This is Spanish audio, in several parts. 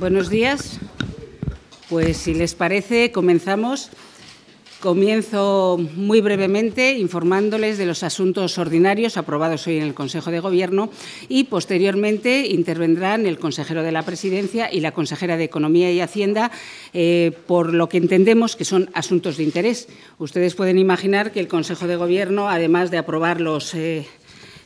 Buenos días. Pues si les parece, comenzamos. Comienzo muy brevemente informándoles de los asuntos ordinarios aprobados hoy en el Consejo de Gobierno y posteriormente intervendrán el consejero de la Presidencia y la consejera de Economía y Hacienda eh, por lo que entendemos que son asuntos de interés. Ustedes pueden imaginar que el Consejo de Gobierno, además de aprobar los eh,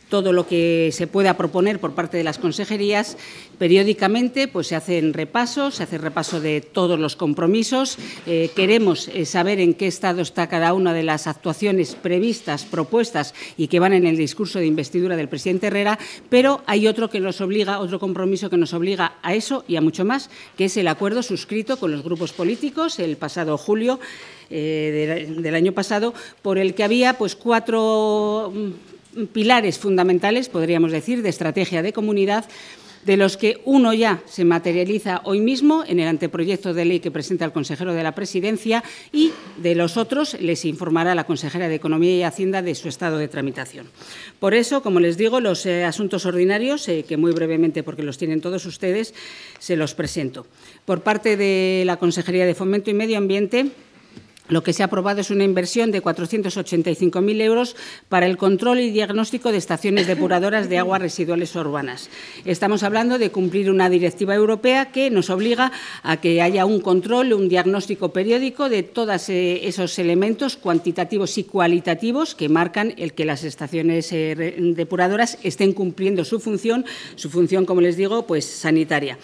todo lo que se pueda proponer por parte de las consejerías. Periódicamente pues, se hacen repasos, se hace repaso de todos los compromisos. Eh, queremos eh, saber en qué estado está cada una de las actuaciones previstas, propuestas y que van en el discurso de investidura del presidente Herrera, pero hay otro que nos obliga, otro compromiso que nos obliga a eso y a mucho más, que es el acuerdo suscrito con los grupos políticos el pasado julio eh, del año pasado, por el que había pues cuatro mm, pilares fundamentales, podríamos decir, de estrategia de comunidad, de los que uno ya se materializa hoy mismo en el anteproyecto de ley que presenta el consejero de la Presidencia y de los otros les informará la consejera de Economía y Hacienda de su estado de tramitación. Por eso, como les digo, los eh, asuntos ordinarios, eh, que muy brevemente, porque los tienen todos ustedes, se los presento. Por parte de la Consejería de Fomento y Medio Ambiente, lo que se ha aprobado es una inversión de 485.000 euros para el control y diagnóstico de estaciones depuradoras de aguas residuales urbanas. Estamos hablando de cumplir una directiva europea que nos obliga a que haya un control, un diagnóstico periódico de todos eh, esos elementos cuantitativos y cualitativos que marcan el que las estaciones eh, depuradoras estén cumpliendo su función, su función, como les digo, pues sanitaria.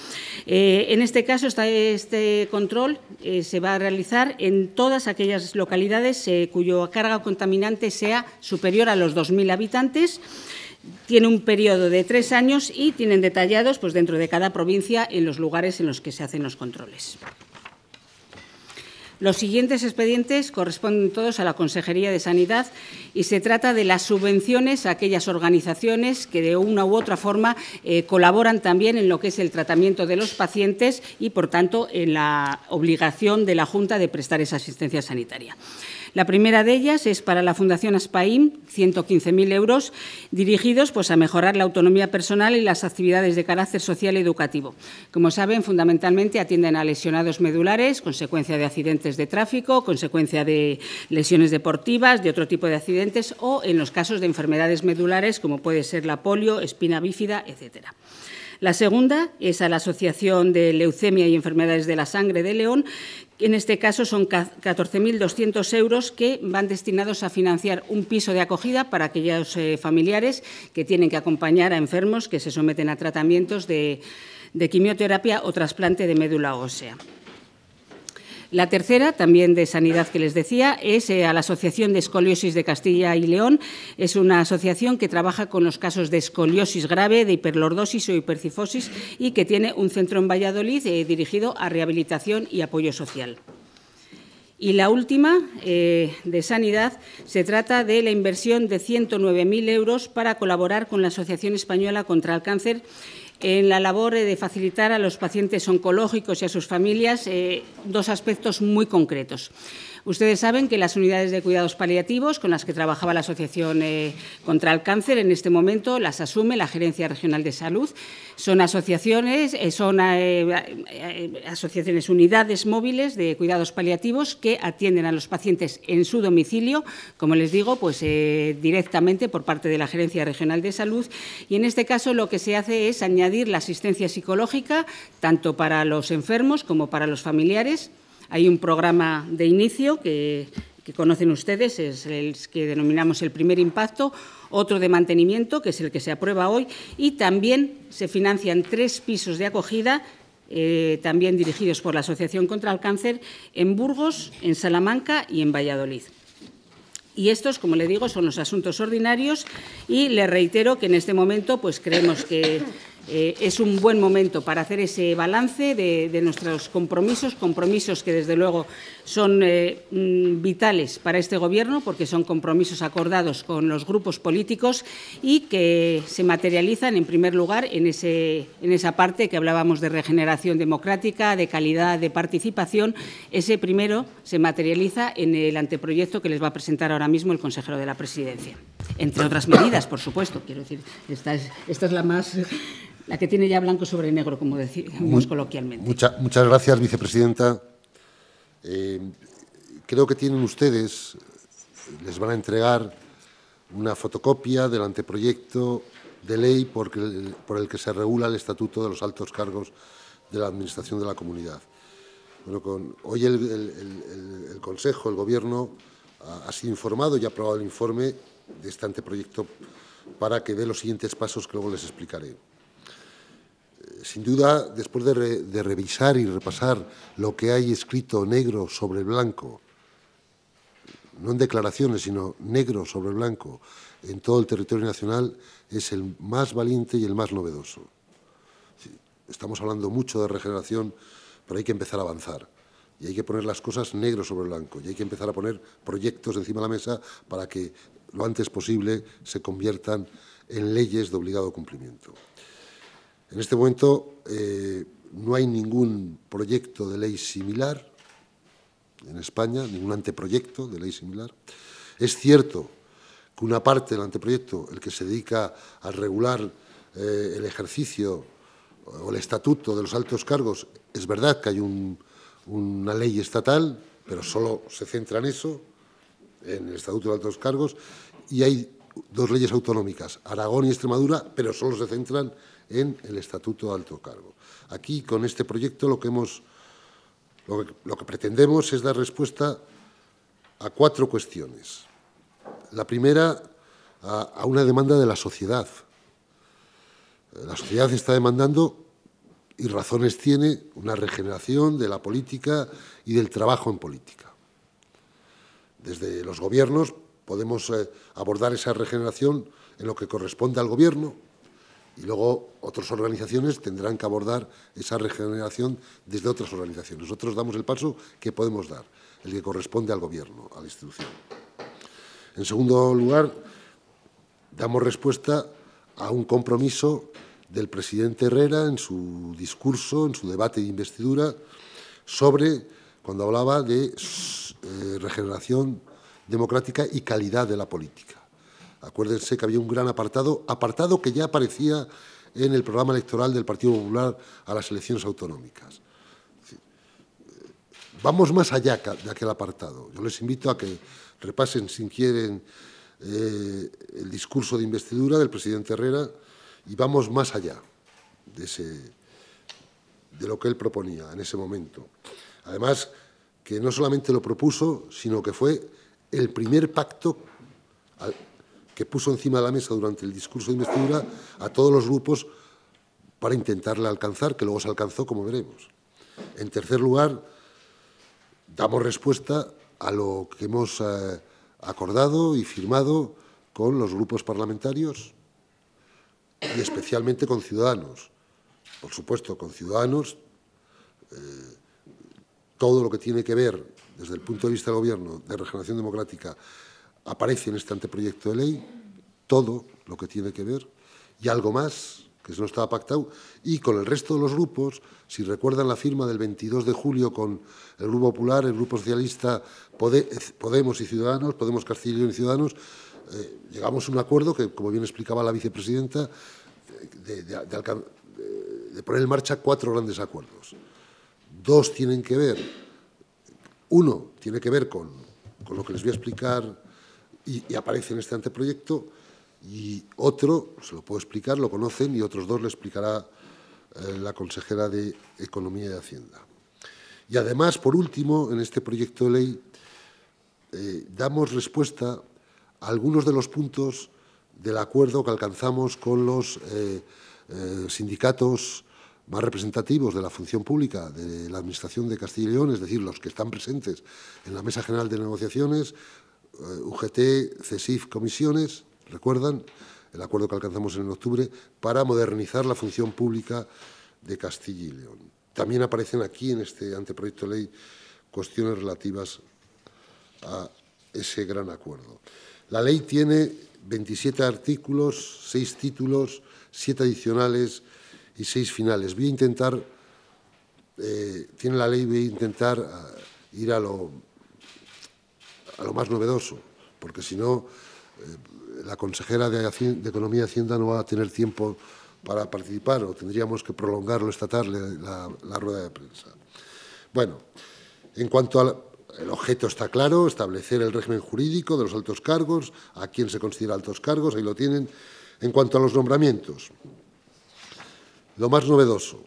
Eh, en este caso, este control se va a realizar en todas aquellas localidades eh, cuyo carga contaminante sea superior a los 2.000 habitantes. Tiene un periodo de tres años y tienen detallados pues, dentro de cada provincia en los lugares en los que se hacen los controles. Los siguientes expedientes corresponden todos a la Consejería de Sanidad y se trata de las subvenciones a aquellas organizaciones que de una u otra forma eh, colaboran también en lo que es el tratamiento de los pacientes y, por tanto, en la obligación de la Junta de prestar esa asistencia sanitaria. La primera de ellas es para la Fundación Aspaim, 115.000 euros, dirigidos pues, a mejorar la autonomía personal y las actividades de carácter social y educativo. Como saben, fundamentalmente atienden a lesionados medulares, consecuencia de accidentes de tráfico, consecuencia de lesiones deportivas, de otro tipo de accidentes o en los casos de enfermedades medulares como puede ser la polio, espina bífida, etcétera. La segunda es a la Asociación de Leucemia y Enfermedades de la Sangre de León, en este caso son 14.200 euros que van destinados a financiar un piso de acogida para aquellos eh, familiares que tienen que acompañar a enfermos que se someten a tratamientos de quimioterapia o trasplante de médula ósea. La tercera, también de sanidad que les decía, es eh, a la Asociación de Escoliosis de Castilla y León. Es una asociación que trabaja con los casos de escoliosis grave, de hiperlordosis o hipercifosis y que tiene un centro en Valladolid eh, dirigido a rehabilitación y apoyo social. Y la última, eh, de Sanidad, se trata de la inversión de 109.000 euros para colaborar con la Asociación Española contra el Cáncer en la labor de facilitar a los pacientes oncológicos y a sus familias eh, dos aspectos muy concretos. Ustedes saben que las unidades de cuidados paliativos con las que trabajaba la Asociación eh, contra el Cáncer en este momento las asume la Gerencia Regional de Salud. Son asociaciones, eh, son eh, asociaciones, unidades móviles de cuidados paliativos que atienden a los pacientes en su domicilio, como les digo, pues directamente por parte de la Gerencia Regional de Salud. Y en este caso lo que se hace es añadir la asistencia psicológica tanto para los enfermos como para los familiares hay un programa de inicio que, conocen ustedes, es el que denominamos el primer impacto, otro de mantenimiento, que es el que se aprueba hoy, y también se financian tres pisos de acogida eh, también dirigidos por la Asociación contra el Cáncer, en Burgos, en Salamanca y en Valladolid. Y estos, como le digo, son los asuntos ordinarios y le reitero que en este momento pues creemos que eh, es un buen momento para hacer ese balance de, nuestros compromisos, compromisos que desde luego son eh, mm, vitales para este Gobierno porque son compromisos acordados con los grupos políticos y que se materializan en primer lugar en, ese, en esa parte que hablábamos de regeneración democrática, de calidad de participación. Ese primero se materializa en el anteproyecto que les va a presentar ahora mismo el consejero de la Presidencia. Entre otras medidas, por supuesto, quiero decir, esta esta es la más la que tiene ya blanco sobre negro, como decimos coloquialmente. muchas gracias, vicepresidenta. Eh, creo que tienen ustedes, les van a entregar una fotocopia del anteproyecto de ley por el, que se regula el Estatuto de los Altos Cargos de la Administración de la Comunidad. hoy el, Consejo, el Gobierno, ha, ha sido informado y ha aprobado el informe de este anteproyecto para que dé los siguientes pasos que luego les explicaré sin duda, después de, revisar y repasar lo que hay escrito negro sobre blanco, no en declaraciones, sino negro sobre blanco, en todo el territorio nacional, es el más valiente y el más novedoso. Estamos hablando mucho de regeneración, pero hay que empezar a avanzar. Y hay que poner las cosas negro sobre blanco. Y hay que empezar a poner proyectos encima de la mesa para que lo antes posible se conviertan en leyes de obligado cumplimiento. En este momento eh, no hay ningún proyecto de ley similar en España, ningún anteproyecto de ley similar. Es cierto que una parte del anteproyecto, el que se dedica a regular eh, el ejercicio o el estatuto de los altos cargos, es verdad que hay una ley estatal, pero solo se centra en eso, en el estatuto de los altos cargos, y hay dos leyes autonómicas, Aragón y Extremadura, pero solo se centran en el Estatuto de Alto Cargo. Aquí, con este proyecto, lo que, hemos, lo pretendemos es dar respuesta a cuatro cuestiones. La primera, a, una demanda de la sociedad. La sociedad está demandando, y razones tiene, una regeneración de la política y del trabajo en política. Desde los gobiernos podemos eh, abordar esa regeneración en lo que corresponde al gobierno, y luego otras organizaciones tendrán que abordar esa regeneración desde otras organizaciones. Nosotros damos el paso que podemos dar, el que corresponde al Gobierno, a la institución. En segundo lugar, damos respuesta a un compromiso del presidente Herrera en su discurso, en su debate de investidura, sobre cuando hablaba de eh, regeneración democrática y calidad de la política. Acuérdense que había un gran apartado, apartado que ya aparecía en el programa electoral del Partido Popular a las elecciones autonómicas. Eh, vamos más allá de aquel apartado. Yo les invito a que repasen, si quieren, eh, el discurso de investidura del presidente Herrera y vamos más allá de, de lo que él proponía en ese momento. Además, que no solamente lo propuso, sino que fue el primer pacto que puso encima de la mesa durante el discurso de investidura a todos los grupos para intentarle alcanzar, que luego se alcanzó, como veremos. En tercer lugar, damos respuesta a lo que hemos eh, acordado y firmado con los grupos parlamentarios y especialmente con ciudadanos. Por supuesto, con ciudadanos, eh, todo lo que tiene que ver desde el punto de vista del Gobierno de regeneración democrática aparece en este anteproyecto de ley todo lo que tiene que ver y algo más que no estaba pactado, y con el resto de los grupos, si recuerdan la firma del 22 de julio con el Grupo Popular, el Grupo Socialista, Podemos y Ciudadanos, Podemos Castilla y Ciudadanos, eh, llegamos a un acuerdo que, como bien explicaba la vicepresidenta, de, poner en marcha cuatro grandes acuerdos. Dos tienen que ver, uno tiene que ver con, con lo que les voy a explicar y, aparece en este anteproyecto y otro, se lo puedo explicar, lo conocen y otros dos le explicará eh, la consejera de Economía y Hacienda. Y además, por último, en este proyecto de ley eh, damos respuesta a algunos de los puntos del acuerdo que alcanzamos con los eh, sindicatos más representativos de la función pública de la Administración de Castilla y León, es decir, los que están presentes en la Mesa General de Negociaciones, eh, UGT, CESIF, comisiones, recuerdan el acuerdo que alcanzamos en octubre, para modernizar la función pública de Castilla y León. También aparecen aquí en este anteproyecto de ley cuestiones relativas a ese gran acuerdo. La ley tiene 27 artículos, 6 títulos, 7 adicionales y 6 finales. Voy a intentar, eh, tiene la ley, voy intentar eh, ir a lo a lo más novedoso, porque si no, eh, la consejera de, Economía y Hacienda no va a tener tiempo para participar o tendríamos que prolongarlo esta tarde la, rueda de prensa. Bueno, en cuanto al el objeto está claro, establecer el régimen jurídico de los altos cargos, a quién se considera altos cargos, ahí lo tienen. En cuanto a los nombramientos, lo más novedoso,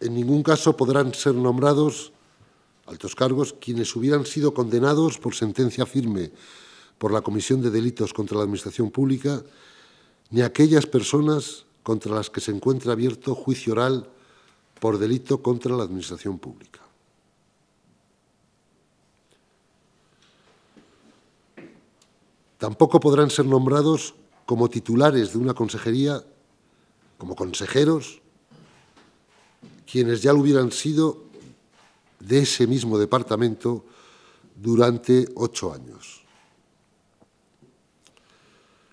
en ningún caso podrán ser nombrados altos cargos quienes hubieran sido condenados por sentencia firme por la Comisión de Delitos contra la Administración Pública, ni aquellas personas contra las que se encuentra abierto juicio oral por delito contra la Administración Pública. Tampoco podrán ser nombrados como titulares de una consejería, como consejeros, quienes ya lo hubieran sido de ese mismo departamento durante ocho años.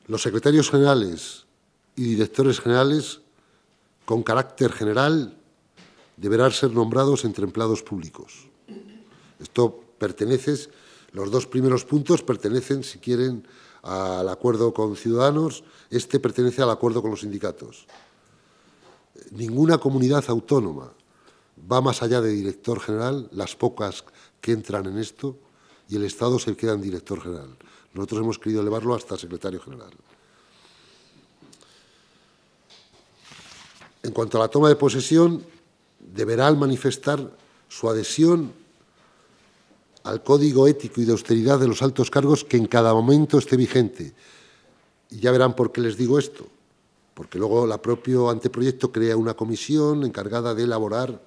Los secretarios generales y directores generales con carácter general deberán ser nombrados entre empleados públicos. Esto pertenece, los dos primeros puntos pertenecen, si quieren, al acuerdo con Ciudadanos, este pertenece al acuerdo con los sindicatos. Ninguna comunidad autónoma va más allá de director general, las pocas que entran en esto, y el Estado se queda en director general. Nosotros hemos querido elevarlo hasta secretario general. En cuanto a la toma de posesión, deberá manifestar su adhesión al código ético y de austeridad de los altos cargos que en cada momento esté vigente. Y ya verán por qué les digo esto, porque luego el propio anteproyecto crea una comisión encargada de elaborar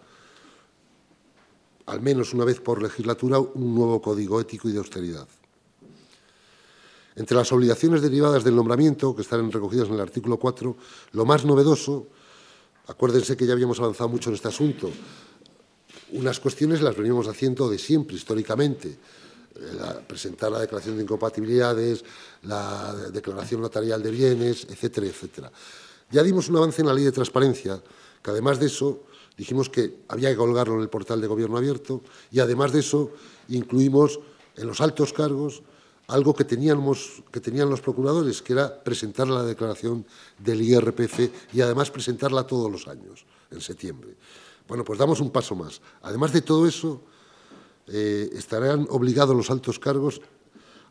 al menos una vez por legislatura, un nuevo código ético y de austeridad. Entre las obligaciones derivadas del nombramiento, que están recogidas en el artículo 4, lo más novedoso, acuérdense que ya habíamos avanzado mucho en este asunto, unas cuestiones las venimos haciendo de siempre, históricamente, eh, presentar la declaración de incompatibilidades, la declaración notarial de bienes, etcétera, etcétera. Ya dimos un avance en la ley de transparencia, que además de eso Dijimos que había que colgarlo en el portal de gobierno abierto y además de eso incluimos en los altos cargos algo que, teníamos, que tenían los procuradores, que era presentar la declaración del IRPF y además presentarla todos los años, en septiembre. Bueno, pues damos un paso más. Además de todo eso, eh, estarán obligados los altos cargos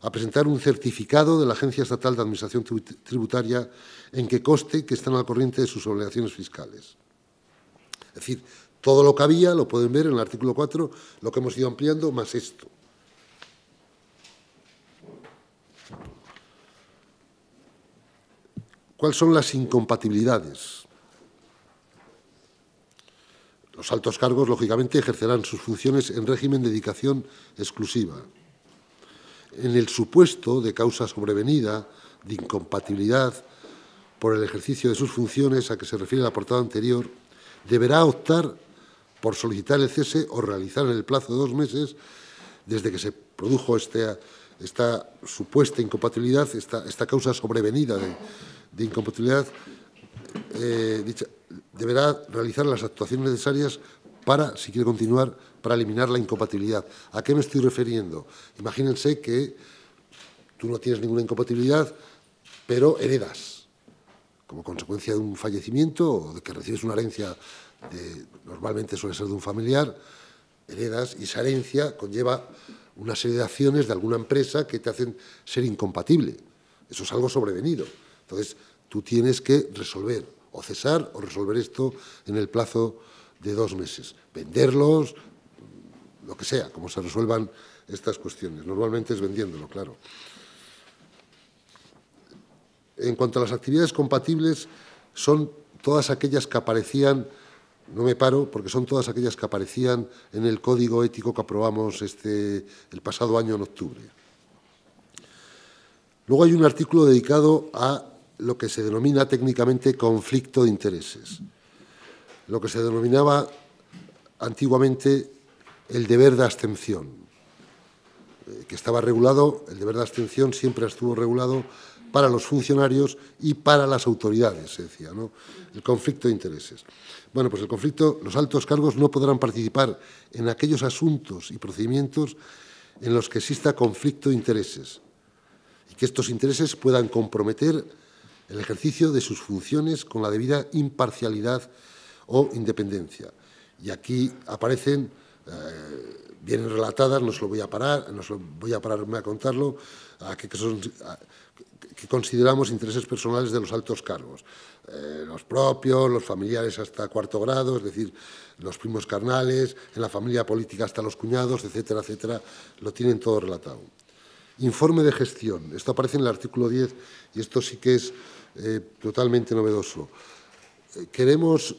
a presentar un certificado de la Agencia Estatal de Administración Tributaria en que coste que están al corriente de sus obligaciones fiscales. Es decir, todo lo que había, lo pueden ver en el artículo 4, lo que hemos ido ampliando, más esto. ¿Cuáles son las incompatibilidades? Los altos cargos, lógicamente, ejercerán sus funciones en régimen de dedicación exclusiva. En el supuesto de causa sobrevenida, de incompatibilidad por el ejercicio de sus funciones a que se refiere la portada anterior, deberá optar por solicitar el cese o realizar en el plazo de dos meses desde que se produjo este, esta supuesta incompatibilidad, esta, causa sobrevenida de, incompatibilidad, eh, deberá realizar las actuaciones necesarias para, si quiere continuar, para eliminar la incompatibilidad. ¿A qué me estoy refiriendo? Imagínense que tú no tienes ninguna incompatibilidad, pero heredas como consecuencia de un fallecimiento o de que recibes una herencia, de, normalmente suele ser de un familiar, heredas y esa herencia conlleva una serie de acciones de alguna empresa que te hacen ser incompatible. Eso es algo sobrevenido. Entonces, tú tienes que resolver o cesar o resolver esto en el plazo de dos meses. Venderlos, lo que sea, como se resuelvan estas cuestiones. Normalmente es vendiéndolo, claro. En cuanto a las actividades compatibles, son todas aquellas que aparecían, no me paro, porque son todas aquellas que aparecían en el código ético que aprobamos este, el pasado año en octubre. Luego hay un artículo dedicado a lo que se denomina técnicamente conflicto de intereses, lo que se denominaba antiguamente el deber de abstención, eh, que estaba regulado, el deber de abstención siempre estuvo regulado para los funcionarios y para las autoridades, se decía, ¿no? El conflicto de intereses. Bueno, pues el conflicto, los altos cargos no podrán participar en aquellos asuntos y procedimientos en los que exista conflicto de intereses y que estos intereses puedan comprometer el ejercicio de sus funciones con la debida imparcialidad o independencia. Y aquí aparecen, eh, vienen relatadas, no se lo voy a parar, no se lo voy a pararme a contarlo, a qué, son, que consideramos intereses personales de los altos cargos, eh, los propios, los familiares hasta cuarto grado, es decir, los primos carnales, en la familia política hasta los cuñados, etcétera, etcétera, lo tienen todo relatado. Informe de gestión, esto aparece en el artículo 10 y esto sí que es eh, totalmente novedoso. Eh, queremos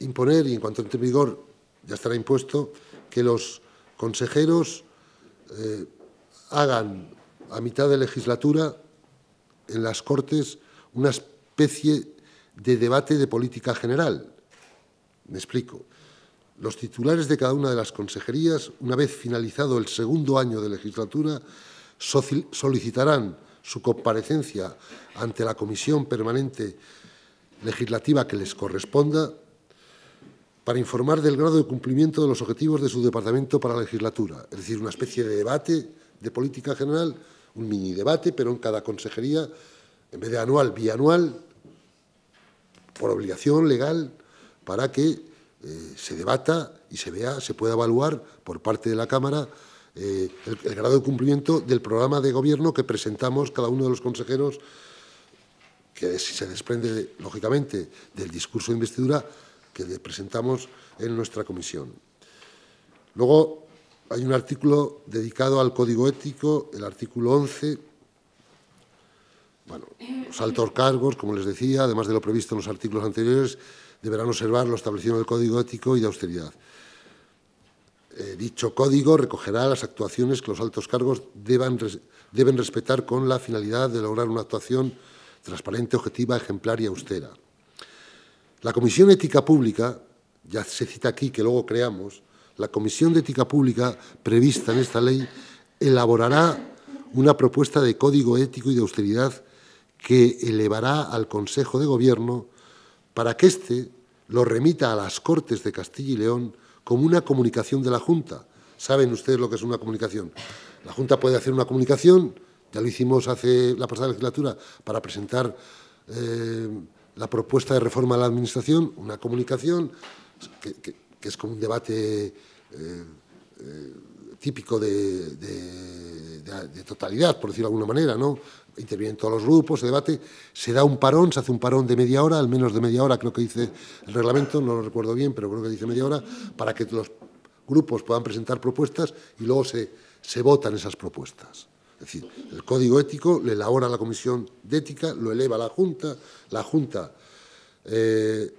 imponer, y en cuanto entre vigor ya estará impuesto, que los consejeros hagan a mitad de legislatura en las Cortes una especie de debate de política general. Me explico. Los titulares de cada una de las consejerías, una vez finalizado el segundo año de legislatura, solicitarán su comparecencia ante la comisión permanente legislativa que les corresponda para informar del grado de cumplimiento de los objetivos de su departamento para la legislatura, es decir, una especie de debate de política general un mini debate, pero en cada consejería, en vez de anual, bianual, por obligación legal, para que eh, se debata y se vea, se pueda evaluar por parte de la Cámara eh, el, el, grado de cumplimiento del programa de gobierno que presentamos cada uno de los consejeros, que se desprende, lógicamente, del discurso de investidura que presentamos en nuestra comisión. Luego, hay un artículo dedicado al código ético, el artículo 11. Bueno, los altos cargos, como les decía, además de lo previsto en los artículos anteriores, deberán observar lo establecido en el código ético y de austeridad. Eh, dicho código recogerá las actuaciones que los altos cargos deben respetar con la finalidad de lograr una actuación transparente, objetiva, ejemplar y austera. La Comisión Ética Pública, ya se cita aquí que luego creamos, la Comisión de Ética Pública prevista en esta ley elaborará una propuesta de código ético y de austeridad que elevará al Consejo de Gobierno para que éste lo remita a las Cortes de Castilla y León como una comunicación de la Junta. Saben ustedes lo que es una comunicación. La Junta puede hacer una comunicación, ya lo hicimos hace la pasada legislatura, para presentar eh, la propuesta de reforma de la Administración, una comunicación que es como un debate eh, típico de, totalidad, por decirlo de alguna manera, ¿no? Intervienen todos los grupos, se debate, se da un parón, se hace un parón de media hora, al menos de media hora creo que dice el reglamento, no lo recuerdo bien, pero creo que dice media hora, para que los grupos puedan presentar propuestas y luego se, se votan esas propuestas. Es decir, el código ético le elabora la comisión de ética, lo eleva la Junta, la Junta eh,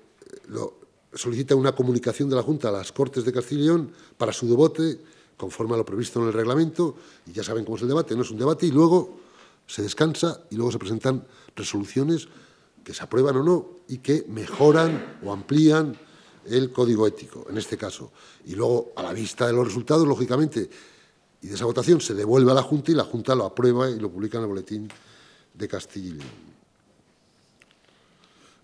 lo, solicita una comunicación de la Junta a las Cortes de Castilla y León para su debate, conforme a lo previsto en el reglamento, y ya saben cómo es el debate, no es un debate, y luego se descansa y luego se presentan resoluciones que se aprueban o no y que mejoran o amplían el código ético, en este caso. Y luego, a la vista de los resultados, lógicamente, y de esa votación se devuelve a la Junta y la Junta lo aprueba y lo publica en el boletín de Castilla y León.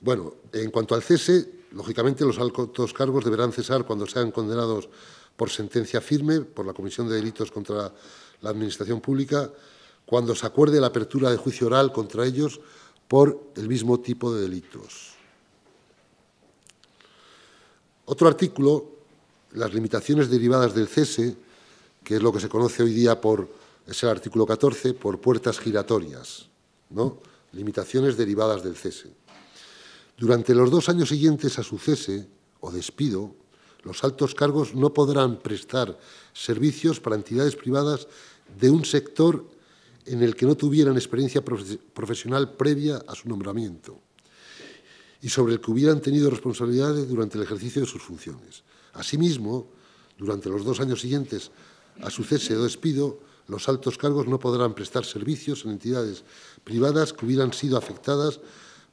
Bueno, en cuanto al cese, Lógicamente, los altos cargos deberán cesar cuando sean condenados por sentencia firme por la Comisión de Delitos contra la Administración Pública, cuando se acuerde la apertura de juicio oral contra ellos por el mismo tipo de delitos. Otro artículo, las limitaciones derivadas del cese, que es lo que se conoce hoy día por, es el artículo 14, por puertas giratorias, ¿no? Limitaciones derivadas del cese. Durante los dos años siguientes a su cese o despido, los altos cargos no podrán prestar servicios para entidades privadas de un sector en el que no tuvieran experiencia profesional previa a su nombramiento y sobre el que hubieran tenido responsabilidades durante el ejercicio de sus funciones. Asimismo, durante los dos años siguientes a su cese o despido, los altos cargos no podrán prestar servicios en entidades privadas que hubieran sido afectadas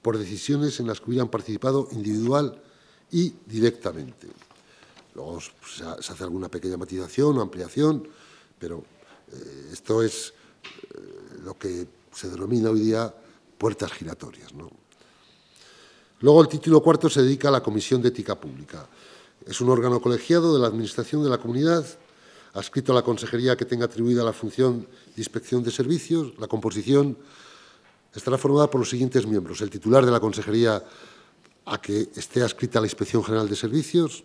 por decisiones en las que hubieran participado individual y directamente. Luego pues, se hace alguna pequeña matización o ampliación, pero eh, esto es eh, lo que se denomina hoy día puertas giratorias. Luego el título cuarto se dedica a la Comisión de Ética Pública. Es un órgano colegiado de la Administración de la Comunidad, adscrito a la Consejería que tenga atribuida la función de inspección de servicios, la composición estará formada por los siguientes miembros. El titular de la Consejería a que esté adscrita la Inspección General de Servicios,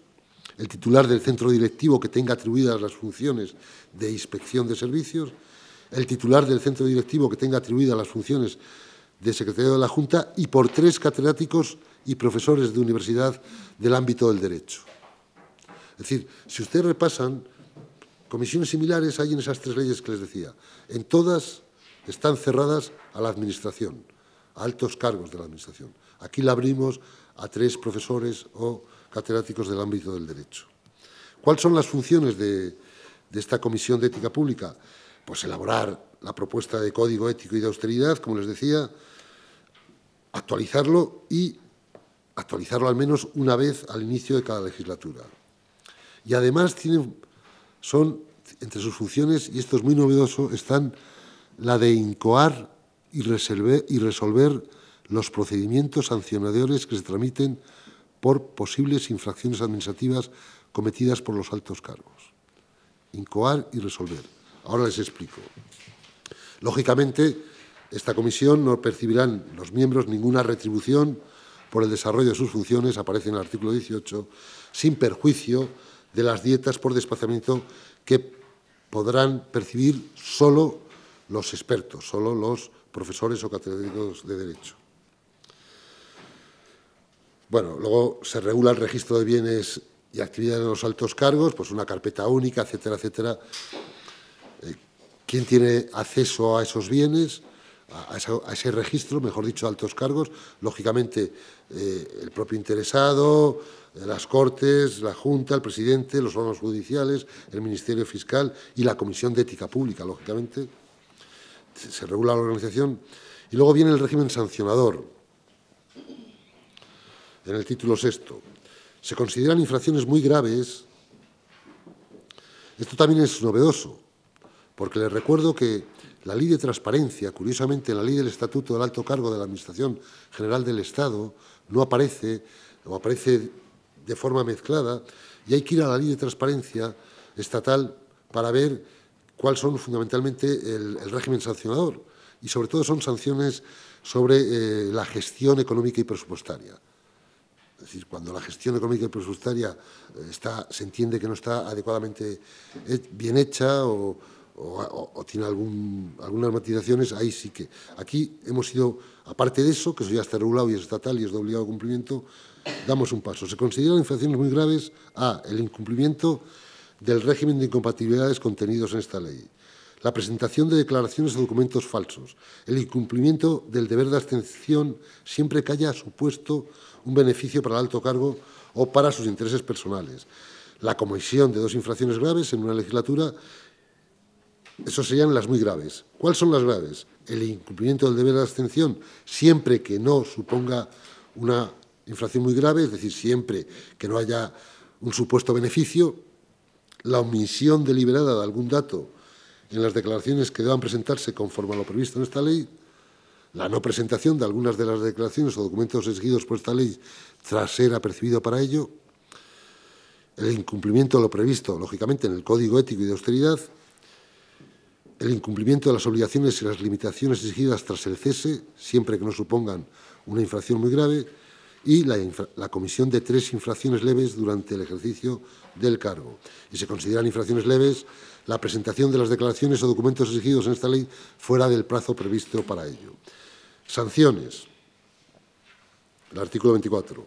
el titular del centro directivo que tenga atribuidas las funciones de inspección de servicios, el titular del centro directivo que tenga atribuidas las funciones de secretario de la Junta y por tres catedráticos y profesores de universidad del ámbito del derecho. Es decir, si ustedes repasan, comisiones similares hay en esas tres leyes que les decía. En todas están cerradas a la Administración, a altos cargos de la Administración. Aquí la abrimos a tres profesores o catedráticos del ámbito del derecho. ¿Cuáles son las funciones de, esta Comisión de Ética Pública? Pues elaborar la propuesta de código ético y de austeridad, como les decía, actualizarlo y actualizarlo al menos una vez al inicio de cada legislatura. Y además tienen, son, entre sus funciones, y esto es muy novedoso, están la de incoar y resolver, y resolver los procedimientos sancionadores que se tramiten por posibles infracciones administrativas cometidas por los altos cargos. Incoar y resolver. Ahora les explico. Lógicamente, esta comisión no percibirán los miembros ninguna retribución por el desarrollo de sus funciones, aparece en el artículo 18, sin perjuicio de las dietas por desplazamiento que podrán percibir solo los expertos, solo los profesores o catedráticos de Derecho. Bueno, luego se regula el registro de bienes y actividades de los altos cargos, pues una carpeta única, etcétera, etcétera. Eh, ¿Quién tiene acceso a esos bienes? A, ese registro, mejor dicho, de altos cargos, lógicamente eh, el propio interesado, eh, las Cortes, la Junta, el presidente, los órganos judiciales, el Ministerio Fiscal y la Comisión de Ética Pública, lógicamente, se regula la organización. Y luego viene el régimen sancionador, en el título sexto. Se consideran infracciones muy graves. Esto también es novedoso, porque les recuerdo que la ley de transparencia, curiosamente, la ley del Estatuto del Alto Cargo de la Administración General del Estado, no aparece o aparece de forma mezclada y hay que ir a la ley de transparencia estatal para ver cuáles son fundamentalmente el, régimen sancionador y sobre todo son sanciones sobre eh, la gestión económica y presupuestaria. Es decir, cuando la gestión económica y presupuestaria eh, está, se entiende que no está adecuadamente eh, bien hecha o, tiene algún, algunas matizaciones, ahí sí que. Aquí hemos ido, aparte de eso, que eso ya está regulado y es estatal y es de obligado cumplimiento, damos un paso. Se consideran infracciones muy graves a el incumplimiento del régimen de incompatibilidades contenidos en esta ley, la presentación de declaraciones o documentos falsos, el incumplimiento del deber de abstención siempre que haya supuesto un beneficio para el alto cargo o para sus intereses personales, la comisión de dos infracciones graves en una legislatura, eso serían las muy graves. ¿Cuáles son las graves? El incumplimiento del deber de abstención siempre que no suponga una infracción muy grave, es decir, siempre que no haya un supuesto beneficio, la omisión deliberada de algún dato en las declaraciones que deban presentarse conforme a lo previsto en esta ley, la no presentación de algunas de las declaraciones o documentos exigidos por esta ley tras ser apercibido para ello, el incumplimiento de lo previsto, lógicamente, en el Código Ético y de Austeridad, el incumplimiento de las obligaciones y las limitaciones exigidas tras el cese, siempre que no supongan una infracción muy grave, y la, comisión de tres infracciones leves durante el ejercicio del cargo. Y se consideran infracciones leves la presentación de las declaraciones o documentos exigidos en esta ley fuera del plazo previsto para ello. Sanciones. El artículo 24.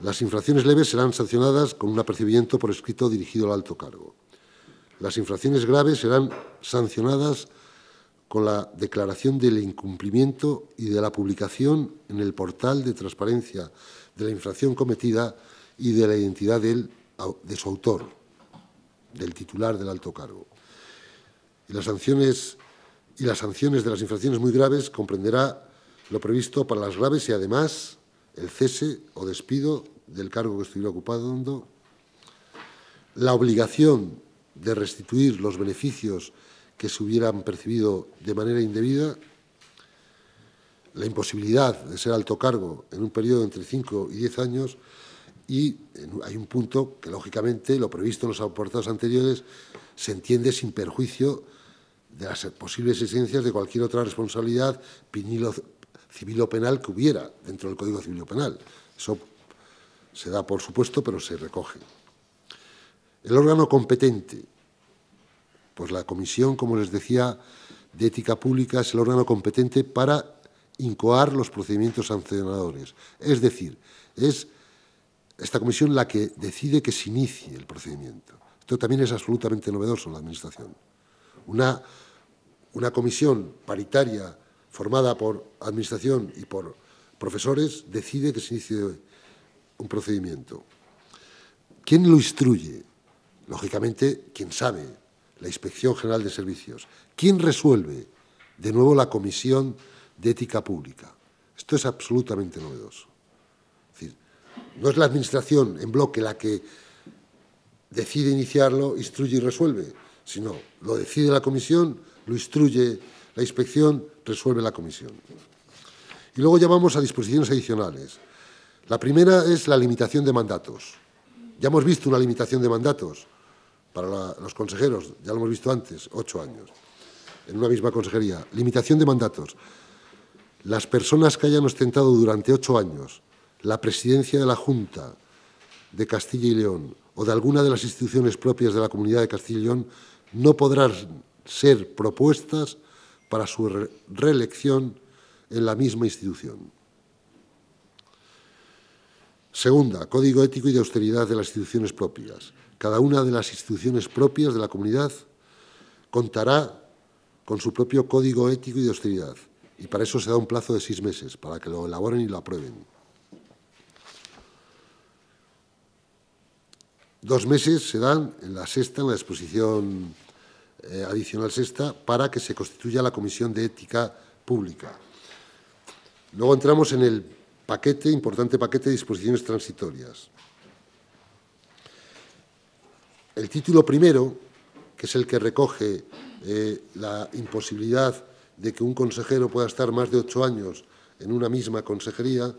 Las infracciones leves serán sancionadas con un apercibimiento por escrito dirigido al alto cargo. Las infracciones graves serán sancionadas con la declaración del incumplimiento y de la publicación en el portal de transparencia de la infracción cometida y de la identidad del, de su autor, del titular del alto cargo. Y las sanciones y las sanciones de las infracciones muy graves comprenderá lo previsto para las graves y además el cese o despido del cargo que estuviera ocupando, la obligación de restituir los beneficios que se hubieran percibido de manera indebida, la imposibilidad de ser alto cargo en un periodo entre 5 y 10 años y hay un punto que, lógicamente, lo previsto en los aportados anteriores se entiende sin perjuicio de las posibles esencias de cualquier otra responsabilidad civil o penal que hubiera dentro del Código Civil o Penal. Eso se da por supuesto, pero se recoge. El órgano competente pues la comisión, como les decía, de ética pública es el órgano competente para incoar los procedimientos sancionadores. Es decir, es esta comisión la que decide que se inicie el procedimiento. Esto también es absolutamente novedoso en la Administración. Una, comisión paritaria formada por Administración y por profesores decide que se inicie un procedimiento. ¿Quién lo instruye? Lógicamente, quien sabe la Inspección General de Servicios. ¿Quién resuelve? De nuevo la Comisión de Ética Pública. Esto es absolutamente novedoso. no es la Administración en bloque la que decide iniciarlo, instruye y resuelve, sino lo decide la Comisión, lo instruye la Inspección, resuelve la Comisión. Y luego llamamos a disposiciones adicionales. La primera es la limitación de mandatos. Ya hemos visto una limitación de mandatos para los consejeros, ya lo hemos visto antes, ocho años, en una misma consejería. Limitación de mandatos. Las personas que hayan ostentado durante ocho años la presidencia de la Junta de Castilla y León o de alguna de las instituciones propias de la Comunidad de Castilla y León no podrán ser propuestas para su reelección en la misma institución. Segunda, código ético y de austeridad de las instituciones propias cada una de las instituciones propias de la comunidad contará con su propio código ético y de austeridad, y para eso se da un plazo de seis meses, para que lo elaboren y lo aprueben. Dos meses se dan en la sexta, en la disposición eh, adicional sexta, para que se constituya la Comisión de Ética Pública. Luego entramos en el paquete, importante paquete de disposiciones transitorias. El título primero, que es el que recoge eh, la imposibilidad de que un consejero pueda estar más de ocho años en una misma consejería,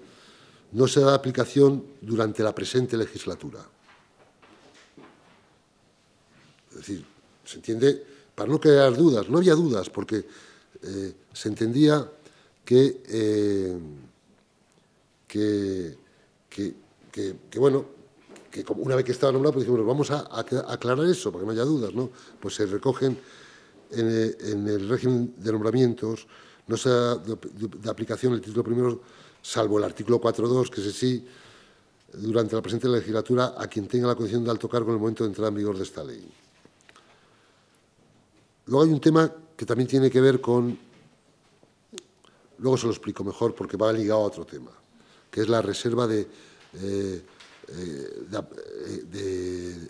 no se da aplicación durante la presente legislatura. Es decir, se entiende, para no crear dudas, no había dudas, porque eh, se entendía eh, que, que, que, bueno, que una vez que estaba nombrado, pues dijimos, vamos a, aclarar eso, para que no haya dudas, ¿no? Pues se recogen en, e, el régimen de nombramientos, no sea de, de, aplicación el título primero, salvo el artículo 4.2, que es sí, durante la presente legislatura, a quien tenga la condición de alto cargo en el momento de entrar en vigor de esta ley. Luego hay un tema que también tiene que ver con, luego se lo explico mejor porque va ligado a otro tema, que es la reserva de eh, eh, eh, de,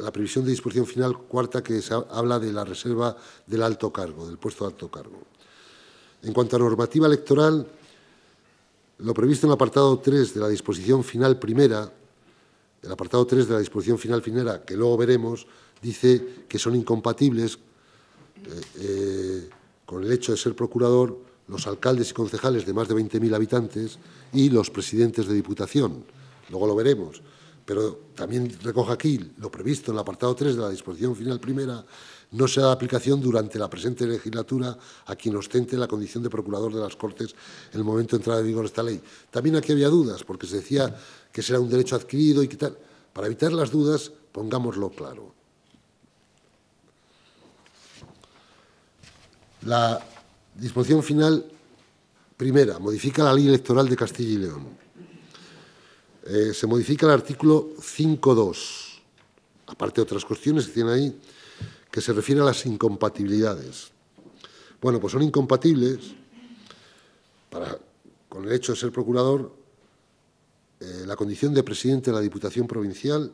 la previsión de disposición final cuarta que habla de la reserva del alto cargo, del puesto de alto cargo. En cuanto a normativa electoral, lo previsto en el apartado 3 de la disposición final primera, el apartado 3 de la disposición final primera, que luego veremos, dice que son incompatibles eh, con el hecho de ser procurador los alcaldes y concejales de más de 20.000 habitantes y los presidentes de diputación luego lo veremos, pero también recoge aquí lo previsto en el apartado 3 de la disposición final primera, no será de aplicación durante la presente legislatura a quien ostente la condición de procurador de las Cortes en el momento de entrada en vigor esta ley. También aquí había dudas, porque se decía que será un derecho adquirido y que tal. Para evitar las dudas, pongámoslo claro. La disposición final primera modifica la ley electoral de Castilla y León. Eh, se modifica el artículo 5.2, aparte de otras cuestiones que tiene ahí, que se refiere a las incompatibilidades. Bueno, pues son incompatibles para, con el hecho de ser procurador eh, la condición de presidente de la Diputación Provincial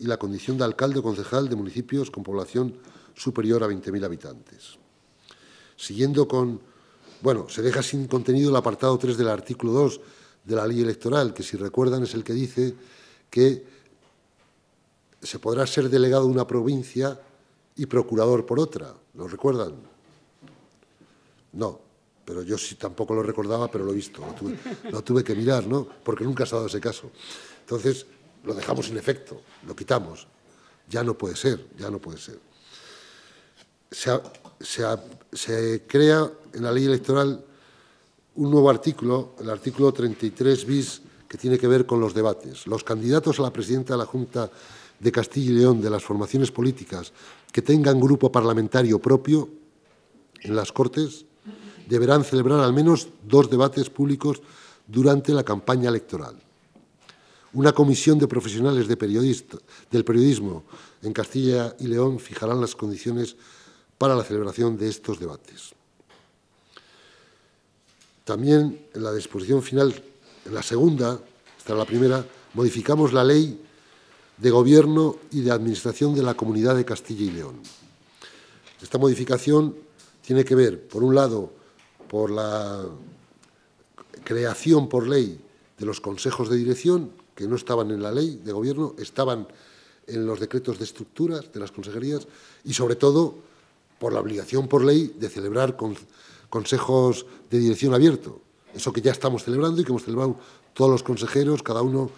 y la condición de alcalde o concejal de municipios con población superior a 20.000 habitantes. Siguiendo con, bueno, se deja sin contenido el apartado 3 del artículo 2, de la ley electoral, que si recuerdan es el que dice que se podrá ser delegado de una provincia y procurador por otra. ¿Lo recuerdan? No, pero yo sí tampoco lo recordaba, pero lo he visto, lo tuve, que mirar, ¿no? Porque nunca se ha dado ese caso. Entonces, lo dejamos sin efecto, lo quitamos. Ya no puede ser, ya no puede ser. Se, se crea en la ley electoral un nuevo artículo, el artículo 33 bis, que tiene que ver con los debates. Los candidatos a la presidenta de la Junta de Castilla y León de las formaciones políticas que tengan grupo parlamentario propio en las Cortes deberán celebrar al menos dos debates públicos durante la campaña electoral. Una comisión de profesionales del periodismo en Castilla y León fijarán las condiciones para la celebración de estos debates. También en la disposición final, en la segunda, esta la primera, modificamos la ley de gobierno y de administración de la comunidad de Castilla y León. Esta modificación tiene que ver, por un lado, por la creación por ley de los consejos de dirección, que no estaban en la ley de gobierno, estaban en los decretos de estructuras de las consejerías y, sobre todo, por la obligación por ley de celebrar con, consejos de dirección abierto, eso que ya estamos celebrando y que hemos celebrado todos los consejeros, cada uno,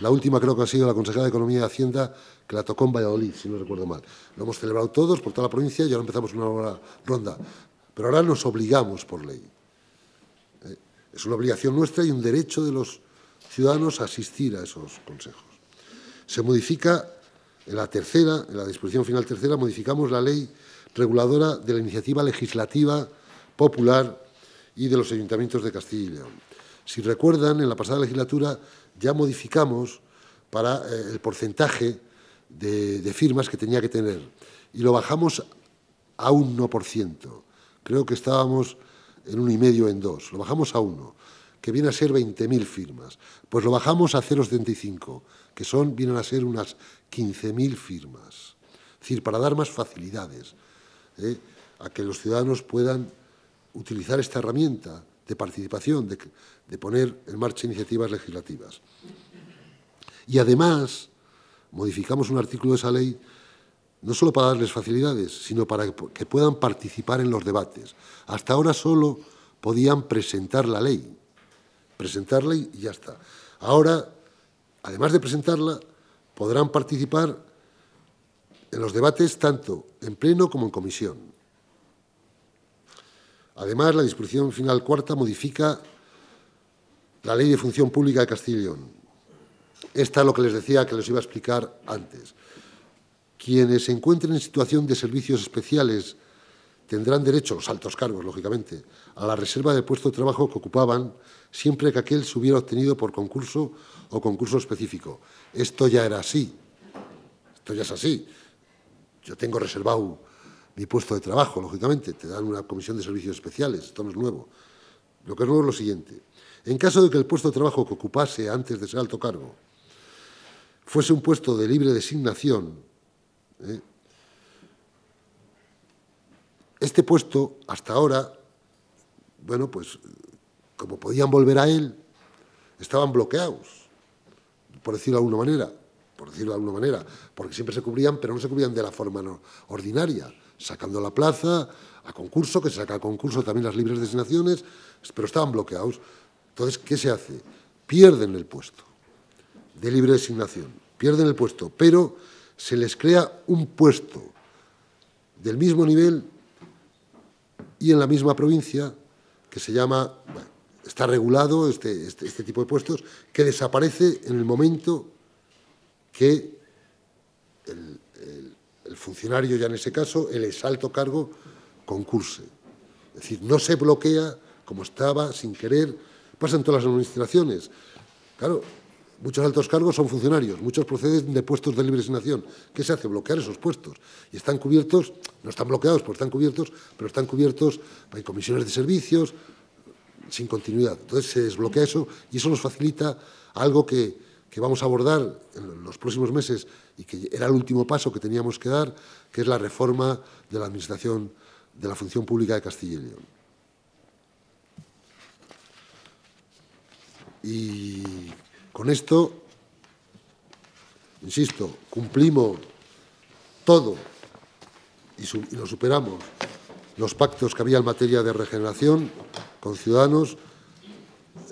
la última creo que ha sido la consejera de Economía y Hacienda, que la tocó en Valladolid, si no recuerdo mal. Lo hemos celebrado todos por toda la provincia y ahora empezamos una nueva ronda. Pero ahora nos obligamos por ley. Eh, es una obligación nuestra y un derecho de los ciudadanos a asistir a esos consejos. Se modifica en la tercera, en la disposición final tercera, modificamos la ley reguladora de la iniciativa legislativa Popular y de los ayuntamientos de Castilla y León. Si recuerdan, en la pasada legislatura ya modificamos para eh, el porcentaje de, firmas que tenía que tener y lo bajamos a un 1%. Creo que estábamos en un y medio en dos, lo bajamos a uno, que viene a ser 20.000 firmas. Pues lo bajamos a 0,75, que son vienen a ser unas 15.000 firmas. Es decir, para dar más facilidades eh, a que los ciudadanos puedan utilizar esta herramienta de participación, de, poner en marcha iniciativas legislativas. Y además, modificamos un artículo de esa ley no solo para darles facilidades, sino para que puedan participar en los debates. Hasta ahora solo podían presentar la ley, presentarla y ya está. Ahora, además de presentarla, podrán participar en los debates tanto en pleno como en comisión. Además, la disposición final cuarta modifica la Ley de Función Pública de Castilla y León. Esta es lo que les decía que les iba a explicar antes. Quienes se encuentren en situación de servicios especiales tendrán derecho, los altos cargos, lógicamente, a la reserva de puesto de trabajo que ocupaban siempre que aquel se hubiera obtenido por concurso o concurso específico. Esto ya era así. Esto ya es así. Yo tengo reservado mi puesto de trabajo, lógicamente, te dan una comisión de servicios especiales, esto no es nuevo. Lo que es nuevo es lo siguiente. En caso de que el puesto de trabajo que ocupase antes de ser alto cargo fuese un puesto de libre designación, ¿eh? este puesto hasta ahora, bueno, pues como podían volver a él, estaban bloqueados, por decirlo de alguna manera, por decirlo de alguna manera, porque siempre se cubrían, pero no se cubrían de la forma ordinaria sacando la plaza a concurso, que se saca a concurso también las libres designaciones, pero estaban bloqueados. Entonces, ¿qué se hace? Pierden el puesto de libre designación, pierden el puesto, pero se les crea un puesto del mismo nivel y en la misma provincia que se llama, bueno, está regulado este, este, este tipo de puestos, que desaparece en el momento que el, el funcionario ya en ese caso, el exalto cargo concurse. Es decir, no se bloquea como estaba sin querer, pasa en todas las administraciones. Claro, muchos altos cargos son funcionarios, muchos proceden de puestos de libre asignación. ¿Qué se hace? Bloquear esos puestos. Y están cubiertos, no están bloqueados, pero están cubiertos, pero están cubiertos, hay comisiones de servicios, sin continuidad. Entonces se desbloquea eso y eso nos facilita algo que, que vamos a abordar en los próximos meses y que era el último paso que teníamos que dar, que es la reforma de la Administración de la Función Pública de Castilla y León. Y con esto, insisto, cumplimos todo y, lo superamos los pactos que había en materia de regeneración con ciudadanos,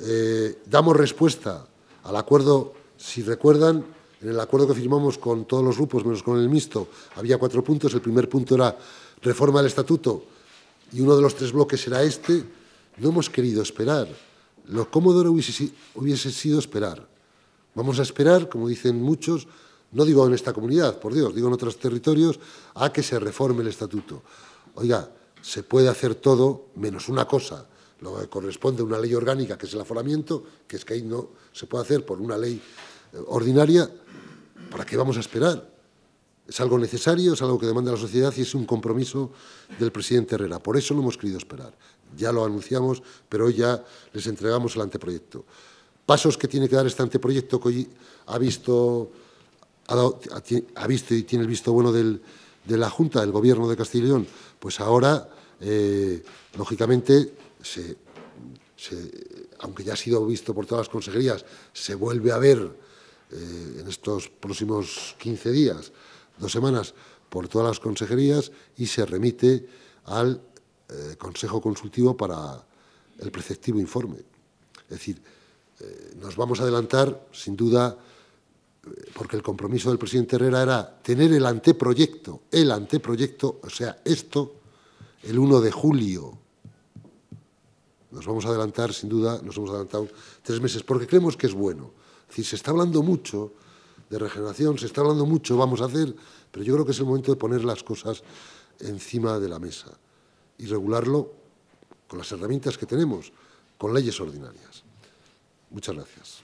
eh, damos respuesta al acuerdo si recuerdan, en el acuerdo que firmamos con todos los grupos, menos con el mixto, había cuatro puntos. El primer punto era reforma del estatuto y uno de los tres bloques era este. No hemos querido esperar. Lo cómodo hubiese, sido esperar. Vamos a esperar, como dicen muchos, no digo en esta comunidad, por Dios, digo en otros territorios, a que se reforme el estatuto. Oiga, se puede hacer todo menos una cosa, lo que corresponde a una ley orgánica, que es el aforamiento, que es que ahí no se puede hacer por una ley ordinaria, ¿para qué vamos a esperar? Es algo necesario, es algo que demanda la sociedad y es un compromiso del presidente Herrera. Por eso lo hemos querido esperar. Ya lo anunciamos, pero hoy ya les entregamos el anteproyecto. Pasos que tiene que dar este anteproyecto que hoy ha visto, ha, visto y tiene el visto bueno de la Junta, del Gobierno de Castilla León. Pues ahora, eh, lógicamente, aunque ya ha sido visto por todas las consejerías, se vuelve a ver eh, en estos próximos 15 días, dos semanas, por todas las consejerías y se remite al eh, Consejo Consultivo para el preceptivo informe. Es decir, eh, nos vamos a adelantar, sin duda, porque el compromiso del presidente Herrera era tener el anteproyecto, el anteproyecto, o sea, esto, el 1 de julio. Nos vamos a adelantar, sin duda, nos hemos adelantado tres meses, porque creemos que es bueno. Es decir, se está hablando mucho de regeneración, se está hablando mucho, vamos a hacer, pero yo creo que es el momento de poner las cosas encima de la mesa y regularlo con las herramientas que tenemos, con leyes ordinarias. Muchas gracias.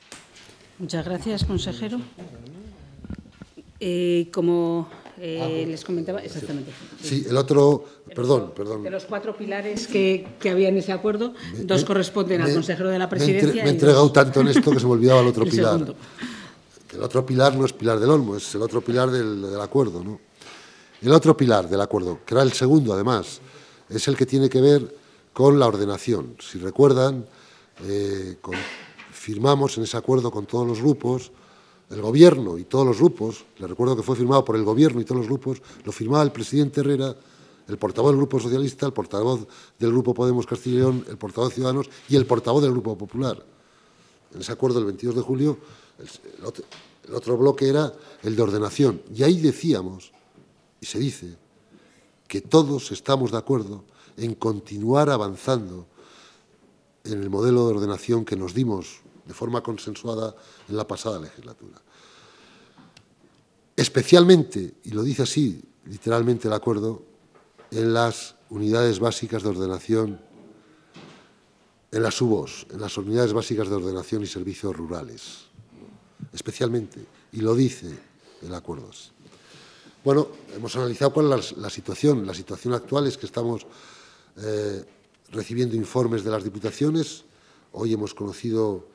Muchas gracias, consejero. Eh, como eh, ah, les comentaba exactamente. Sí. el otro, perdón, perdón. De los cuatro pilares que, que había en ese acuerdo, dos corresponden al consejero de la presidencia. Me, he entregado tanto en esto que se me olvidaba el otro pilar. El otro pilar no es pilar del Olmo, es el otro pilar del, del acuerdo, ¿no? El otro pilar del acuerdo, que era el segundo además, es el que tiene que ver con la ordenación. Si recuerdan, eh, firmamos en ese acuerdo con todos los grupos el gobierno y todos los grupos, le recuerdo que fue firmado por el gobierno y todos los grupos, lo firmaba el presidente Herrera, el portavoz del Grupo Socialista, el portavoz del Grupo Podemos Castilla y León, el portavoz de Ciudadanos y el portavoz del Grupo Popular. En ese acuerdo del 22 de julio, el otro bloque era el de ordenación. Y ahí decíamos, y se dice, que todos estamos de acuerdo en continuar avanzando en el modelo de ordenación que nos dimos de forma consensuada en la pasada legislatura. Especialmente, y lo dice así literalmente el acuerdo, en las unidades básicas de ordenación, en las UBOS, en las unidades básicas de ordenación y servicios rurales. Especialmente, y lo dice el acuerdo. Bueno, hemos analizado cuál es la, situación. La situación actual es que estamos eh, recibiendo informes de las diputaciones. Hoy hemos conocido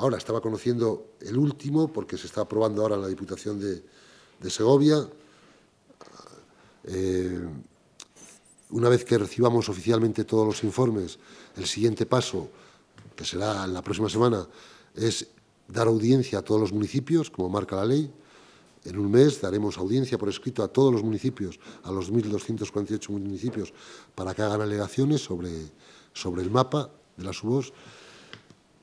ahora estaba conociendo el último, porque se está aprobando ahora en la Diputación de, Segovia. Eh, una vez que recibamos oficialmente todos los informes, el siguiente paso, que será la próxima semana, es dar audiencia a todos los municipios, como marca la ley. En un mes daremos audiencia por escrito a todos los municipios, a los 1.248 municipios, para que hagan alegaciones sobre, sobre el mapa de las UBOS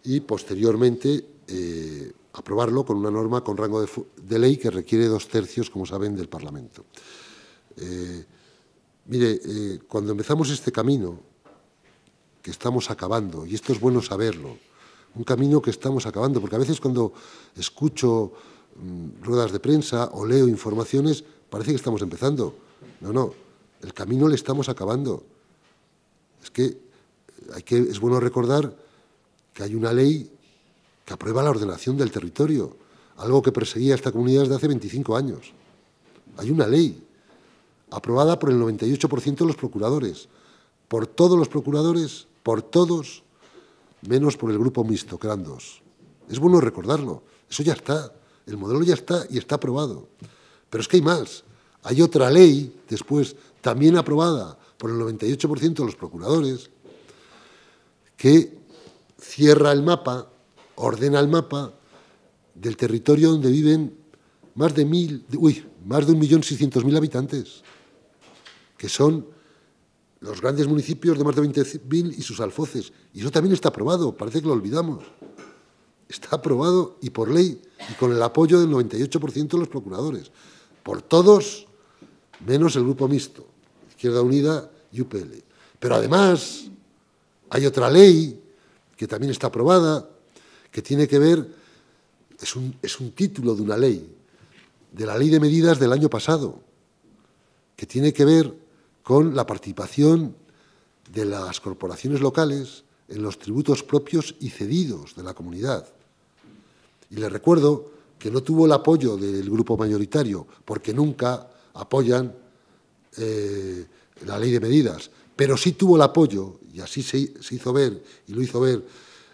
y posteriormente eh, aprobarlo con una norma con rango de, ley que requiere dos tercios, como saben, del Parlamento. Eh, mire, eh, cuando empezamos este camino, que estamos acabando, y esto es bueno saberlo, un camino que estamos acabando, porque a veces cuando escucho mm, ruedas de prensa o leo informaciones, parece que estamos empezando. No, no, el camino le estamos acabando. Es que, hay que es bueno recordar que hay una ley que aprueba la ordenación del territorio, algo que perseguía esta comunidad desde hace 25 años. Hay una ley aprobada por el 98% de los procuradores, por todos los procuradores, por todos, menos por el grupo mixto, que Es bueno recordarlo, eso ya está, el modelo ya está y está aprobado. Pero es que hay más, hay otra ley después, también aprobada por el 98% de los procuradores, que cierra el mapa, ordena el mapa del territorio donde viven más de mil, uy, más de un millón seiscientos mil habitantes, que son los grandes municipios de más de 20.000 y sus alfoces. Y eso también está aprobado, parece que lo olvidamos. Está aprobado y por ley y con el apoyo del 98% de los procuradores. Por todos, menos el grupo mixto, Izquierda Unida y UPL. Pero además hay otra ley que también está aprobada, que tiene que ver, es un, título de una ley, de la ley de medidas del año pasado, que tiene que ver con la participación de las corporaciones locales en los tributos propios y cedidos de la comunidad. Y les recuerdo que no tuvo el apoyo del grupo mayoritario, porque nunca apoyan eh, la ley de medidas, pero sí tuvo el apoyo, y así se, hizo ver, y lo hizo ver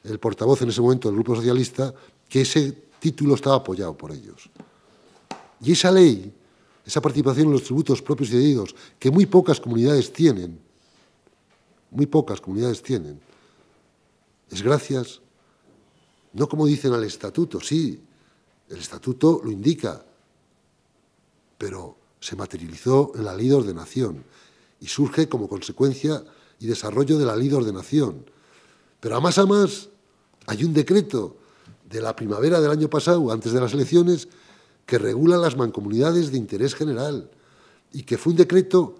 el portavoz en ese momento del Grupo Socialista, que ese título estaba apoyado por ellos. Y esa ley, esa participación en los tributos propios y cedidos, que muy pocas comunidades tienen, muy pocas comunidades tienen, es gracias, no como dicen al estatuto, sí, el estatuto lo indica, pero se materializó en la ley de ordenación y surge como consecuencia y desarrollo de la ley de ordenación. Pero a más a más, hay un decreto de la primavera del año pasado, antes de las elecciones, que regula las mancomunidades de interés general y que fue un decreto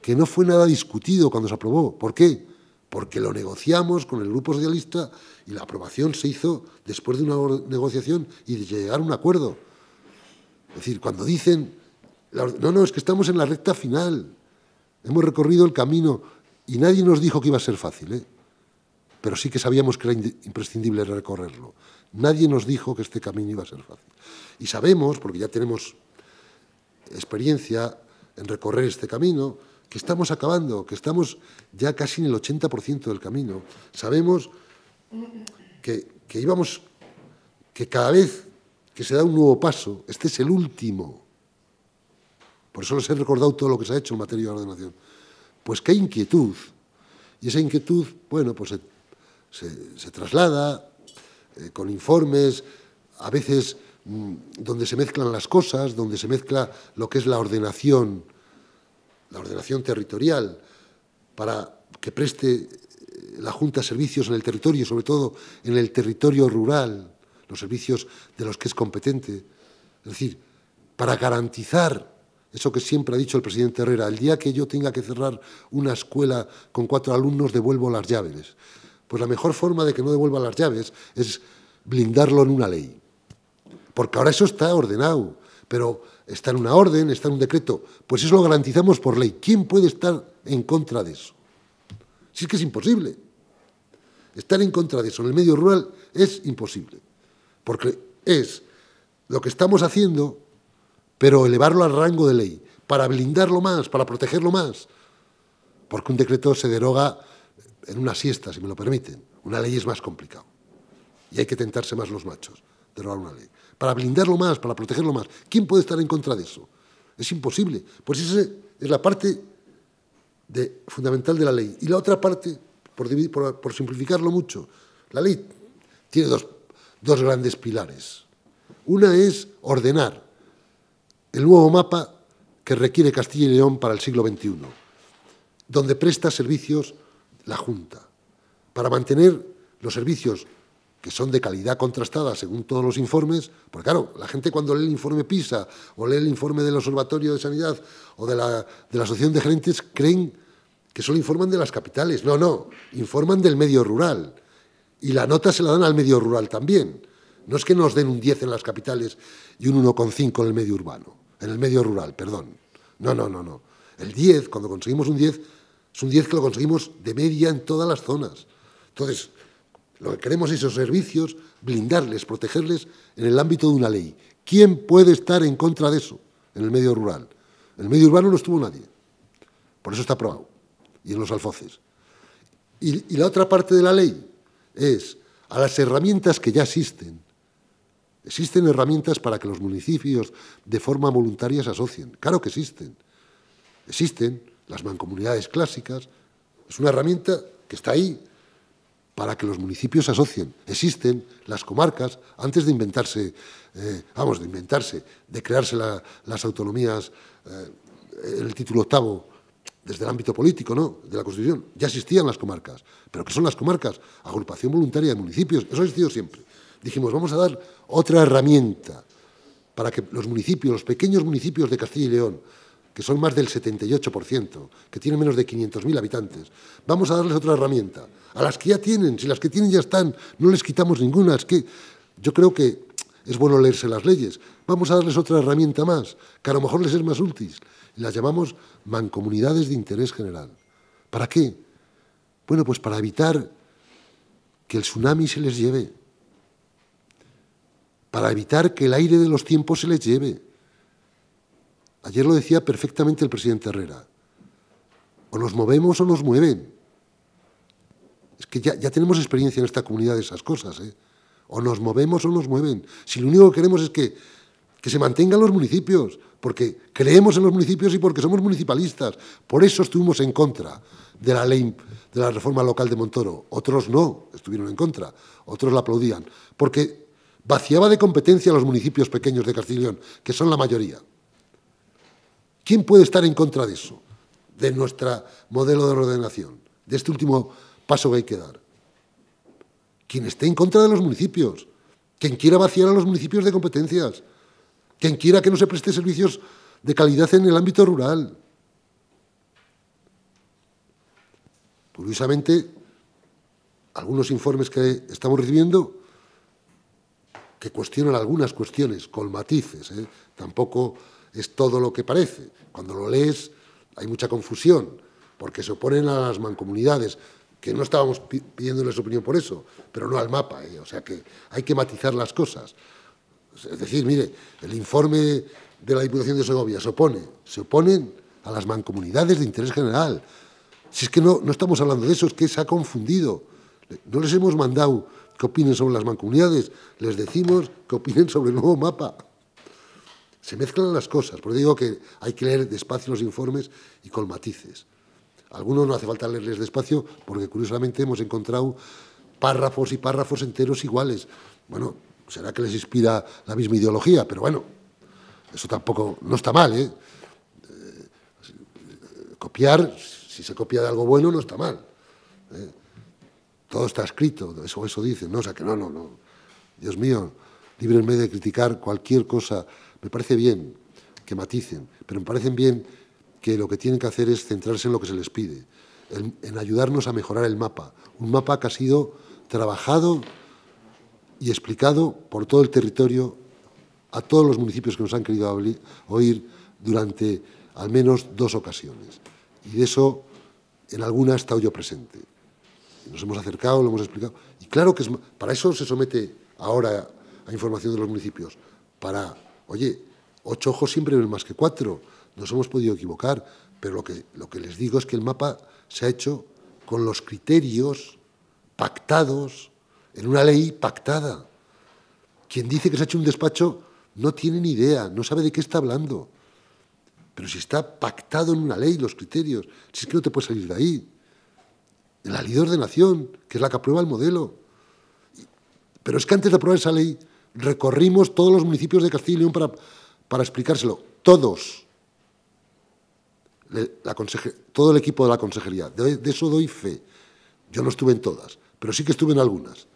que no fue nada discutido cuando se aprobó. ¿Por qué? Porque lo negociamos con el Grupo Socialista y la aprobación se hizo después de una negociación y de llegar a un acuerdo. Es decir, cuando dicen, no, no, es que estamos en la recta final, hemos recorrido el camino, y nadie nos dijo que iba a ser fácil, ¿eh? pero sí que sabíamos que era imprescindible recorrerlo. Nadie nos dijo que este camino iba a ser fácil. Y sabemos, porque ya tenemos experiencia en recorrer este camino, que estamos acabando, que estamos ya casi en el 80% del camino. Sabemos que, íbamos, que cada vez que se da un nuevo paso, este es el último. Por eso les he recordado todo lo que se ha hecho en materia de ordenación pues qué inquietud. Y esa inquietud, bueno, pues se, traslada eh, con informes, a veces mm, donde se mezclan las cosas, donde se mezcla lo que es la ordenación, la ordenación territorial, para que preste eh, la Junta servicios en el territorio, sobre todo en el territorio rural, los servicios de los que es competente. Es decir, para garantizar eso que siempre ha dicho el presidente Herrera, el día que yo tenga que cerrar una escuela con cuatro alumnos, devuelvo las llaves. Pues la mejor forma de que no devuelva las llaves es blindarlo en una ley. Porque ahora eso está ordenado, pero está en una orden, está en un decreto. Pues eso lo garantizamos por ley. ¿Quién puede estar en contra de eso? Si es que es imposible. Estar en contra de eso en el medio rural es imposible. Porque es lo que estamos haciendo pero elevarlo al rango de ley, para blindarlo más, para protegerlo más. Porque un decreto se deroga en una siesta, si me lo permiten. Una ley es más complicado. Y hay que tentarse más los machos, derogar una ley. Para blindarlo más, para protegerlo más. ¿Quién puede estar en contra de eso? Es imposible. Pues esa es la parte fundamental de la ley. Y la otra parte, por, simplificarlo mucho, la ley tiene dos grandes pilares. Una es ordenar el nuevo mapa que requiere Castilla y León para el siglo XXI, donde presta servicios la Junta, para mantener los servicios que son de calidad contrastada según todos los informes, porque claro, la gente cuando lee el informe PISA o lee el informe del Observatorio de Sanidad o de la, Asociación de Gerentes creen que solo informan de las capitales. No, no, informan del medio rural. Y la nota se la dan al medio rural también. No es que nos den un 10 en las capitales y un 1,5 en el medio urbano en el medio rural, perdón. No, no, no, no. El 10, cuando conseguimos un 10, es un 10 que lo conseguimos de media en todas las zonas. Entonces, lo que queremos es esos servicios, blindarles, protegerles en el ámbito de una ley. ¿Quién puede estar en contra de eso en el medio rural? En el medio urbano no estuvo nadie. Por eso está aprobado. Y en los alfoces. Y, y la otra parte de la ley es a las herramientas que ya existen, Existen herramientas para que los municipios de forma voluntaria se asocien. Claro que existen. Existen las mancomunidades clásicas. Es una herramienta que está ahí para que los municipios se asocien. Existen las comarcas antes de inventarse, eh, vamos, de inventarse, de crearse las autonomías, en eh, el título octavo desde el ámbito político, ¿no? De la Constitución. Ya existían las comarcas. ¿Pero qué son las comarcas? Agrupación voluntaria de municipios. Eso ha existido siempre dijimos, vamos a dar otra herramienta para que los municipios, los pequeños municipios de Castilla y León, que son más del 78%, que tienen menos de 500.000 habitantes, vamos a darles otra herramienta. A las que ya tienen, si las que tienen ya están, no les quitamos ninguna. Es que yo creo que es bueno leerse las leyes. Vamos a darles otra herramienta más, que a lo mejor les es más útil. Las llamamos mancomunidades de interés general. ¿Para qué? Bueno, pues para evitar que el tsunami se les lleve para evitar que el aire de los tiempos se les lleve. Ayer lo decía perfectamente el presidente Herrera. O nos movemos o nos mueven. Es que ya, tenemos experiencia en esta comunidad de esas cosas. ¿eh? O nos movemos o nos mueven. Si lo único que queremos es que, que se mantengan los municipios, porque creemos en los municipios y porque somos municipalistas. Por eso estuvimos en contra de la ley de la reforma local de Montoro. Otros no, estuvieron en contra. Otros la aplaudían. Porque Vaciaba de competencia a los municipios pequeños de Castellón, que son la mayoría. ¿Quién puede estar en contra de eso? De nuestro modelo de ordenación, de este último paso que hay que dar. Quien esté en contra de los municipios, quien quiera vaciar a los municipios de competencias, quien quiera que no se preste servicios de calidad en el ámbito rural. Pues Curiosamente, algunos informes que estamos recibiendo que cuestionan algunas cuestiones con matices, ¿eh? tampoco es todo lo que parece. Cuando lo lees hay mucha confusión, porque se oponen a las mancomunidades, que no estábamos pidiéndoles opinión por eso, pero no al mapa, ¿eh? o sea que hay que matizar las cosas. Es decir, mire, el informe de la Diputación de Segovia se opone, se oponen a las mancomunidades de interés general. Si es que no, no estamos hablando de eso, es que se ha confundido. No les hemos mandado ¿Qué opinen sobre las mancomunidades, les decimos que opinen sobre el nuevo mapa. Se mezclan las cosas, pero digo que hay que leer despacio los informes y con matices. Algunos no hace falta leerles despacio porque curiosamente hemos encontrado párrafos y párrafos enteros iguales. Bueno, será que les inspira la misma ideología, pero bueno, eso tampoco no está mal, ¿eh? eh copiar, si se copia de algo bueno, no está mal. ¿eh? todo está escrito, eso, eso dicen, ¿no? O sea, que no, no, no. Dios mío, medio de criticar cualquier cosa. Me parece bien que maticen, pero me parecen bien que lo que tienen que hacer es centrarse en lo que se les pide, en, en ayudarnos a mejorar el mapa. Un mapa que ha sido trabajado y explicado por todo el territorio, a todos los municipios que nos han querido oír durante al menos dos ocasiones. Y de eso en alguna he estado yo presente. Nos hemos acercado, lo hemos explicado. Y claro que es, para eso se somete ahora a información de los municipios. Para, oye, ocho ojos siempre ven más que cuatro. Nos hemos podido equivocar, pero lo que, lo que les digo es que el mapa se ha hecho con los criterios pactados en una ley pactada. Quien dice que se ha hecho un despacho no tiene ni idea, no sabe de qué está hablando. Pero si está pactado en una ley los criterios, si es que no te puedes salir de ahí la ley de nación que es la que aprueba el modelo. Pero es que antes de aprobar esa ley recorrimos todos los municipios de Castilla y León para, para explicárselo. Todos. La todo el equipo de la consejería. De, eso doy fe. Yo no estuve en todas, pero sí que estuve en algunas.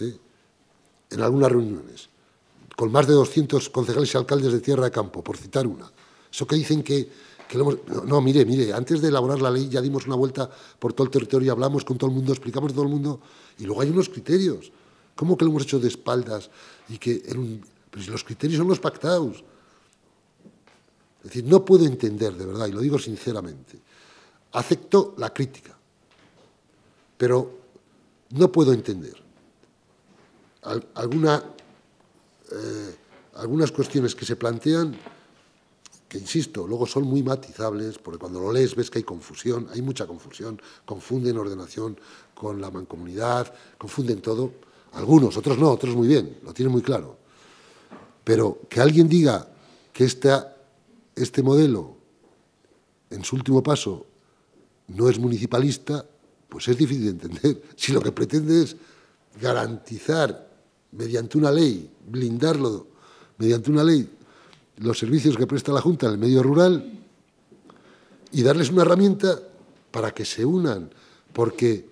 ¿Eh? en algunas reuniones, con más de 200 concejales y alcaldes de tierra de campo, por citar una. Eso que dicen que no, mire, mire, antes de elaborar la ley ya dimos una vuelta por todo el territorio, y hablamos con todo el mundo, explicamos a todo el mundo, y luego hay unos criterios. ¿Cómo que lo hemos hecho de espaldas? Y que pero si los criterios son los pactados. Es decir, no puedo entender, de verdad, y lo digo sinceramente. Acepto la crítica, pero no puedo entender eh, algunas cuestiones que se plantean que insisto, luego son muy matizables, porque cuando lo lees ves que hay confusión, hay mucha confusión, confunden ordenación con la mancomunidad, confunden todo. Algunos, otros no, otros muy bien, lo tienen muy claro. Pero que alguien diga que este modelo, en su último paso, no es municipalista, pues es difícil de entender. Si lo que pretende es garantizar mediante una ley, blindarlo mediante una ley los servicios que presta la Junta en el medio rural y darles una herramienta para que se unan, porque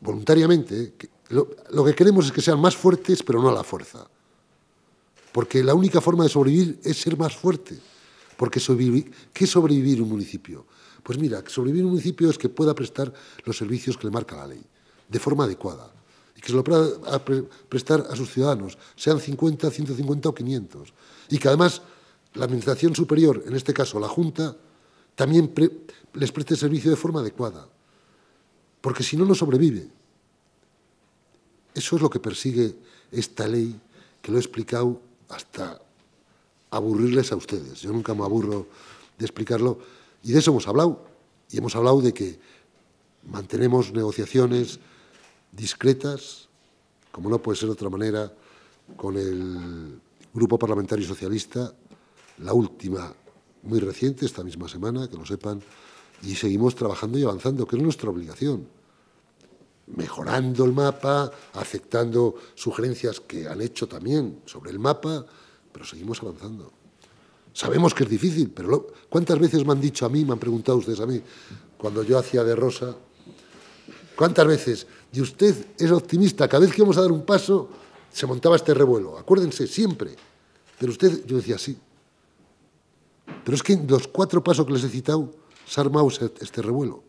voluntariamente eh, lo, que queremos es que sean más fuertes, pero no a la fuerza. Porque la única forma de sobrevivir es ser más fuerte. Porque ¿qué sobrevivir un municipio? Pues mira, sobrevivir un municipio es que pueda prestar los servicios que le marca la ley, de forma adecuada, y que se lo pueda prestar a sus ciudadanos, sean 50, 150 o 500 y que además la Administración Superior, en este caso la Junta, también les preste servicio de forma adecuada, porque si no, no sobrevive. Eso es lo que persigue esta ley, que lo he explicado hasta aburrirles a ustedes. Yo nunca me aburro de explicarlo. Y de eso hemos hablado. Y hemos hablado de que mantenemos negociaciones discretas, como no puede ser de otra manera, con el Grupo Parlamentario Socialista, la última muy reciente, esta misma semana, que lo sepan, y seguimos trabajando y avanzando, que es nuestra obligación. Mejorando el mapa, aceptando sugerencias que han hecho también sobre el mapa, pero seguimos avanzando. Sabemos que es difícil, pero ¿cuántas veces me han dicho a mí, me han preguntado ustedes a mí, cuando yo hacía de Rosa, ¿Cuántas veces? Y usted es optimista, cada vez que vamos a dar un paso, se montaba este revuelo. Acuérdense siempre. Pero usted, yo decía sí. Pero es que los cuatro pasos que les he citado se ha armado este revuelo.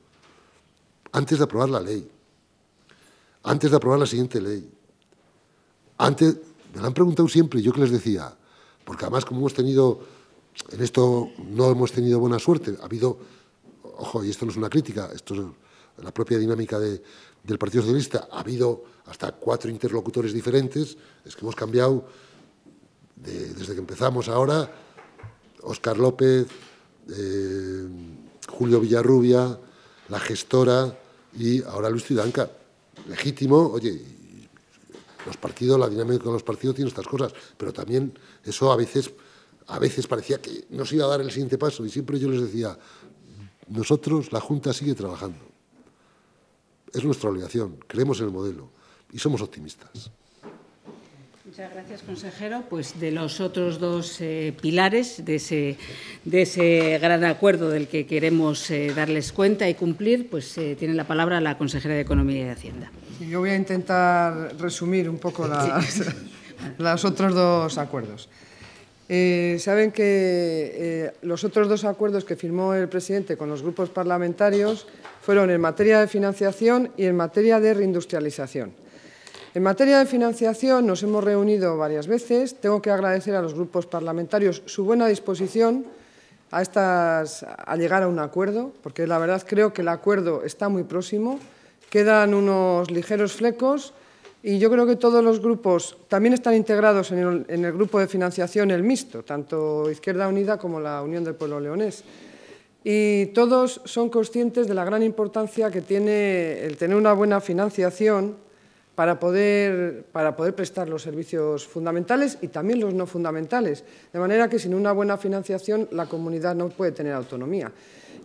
Antes de aprobar la ley, antes de aprobar la siguiente ley, antes, me lo han preguntado siempre, yo que les decía, porque además como hemos tenido, en esto no hemos tenido buena suerte, ha habido, ojo, y esto no es una crítica, esto es la propia dinámica del Partido Socialista, ha habido hasta cuatro interlocutores diferentes, es que hemos cambiado desde que empezamos ahora, Óscar López, eh, Julio Villarrubia, la gestora y ahora Luis Tudanca, Legítimo, oye, los partidos, la dinámica de los partidos tiene estas cosas, pero también eso a veces, a veces parecía que no se iba a dar el siguiente paso y siempre yo les decía, nosotros, la Junta sigue trabajando. Es nuestra obligación, creemos en el modelo y somos optimistas. Muchas gracias, consejero. Pues de los otros dos eh, pilares de ese, gran acuerdo del que queremos eh, darles cuenta y cumplir, pues eh, tiene la palabra la consejera de Economía y Hacienda. yo voy a intentar resumir un poco los otros dos acuerdos. Saben que los otros dos acuerdos que firmó el presidente con los grupos parlamentarios fueron en materia de financiación y en materia de reindustrialización. En materia de financiación nos hemos reunido varias veces. Tengo que agradecer a los grupos parlamentarios su buena disposición a, llegar a un acuerdo, porque la verdad creo que el acuerdo está muy próximo. Quedan unos ligeros flecos y yo creo que todos los grupos también están integrados en el, en el grupo de financiación, el mixto, tanto Izquierda Unida como la Unión del Pueblo Leonés. Y todos son conscientes de la gran importancia que tiene el tener una buena financiación para poder, para poder prestar los servicios fundamentales y también los no fundamentales. De manera que sin una buena financiación la comunidad no puede tener autonomía.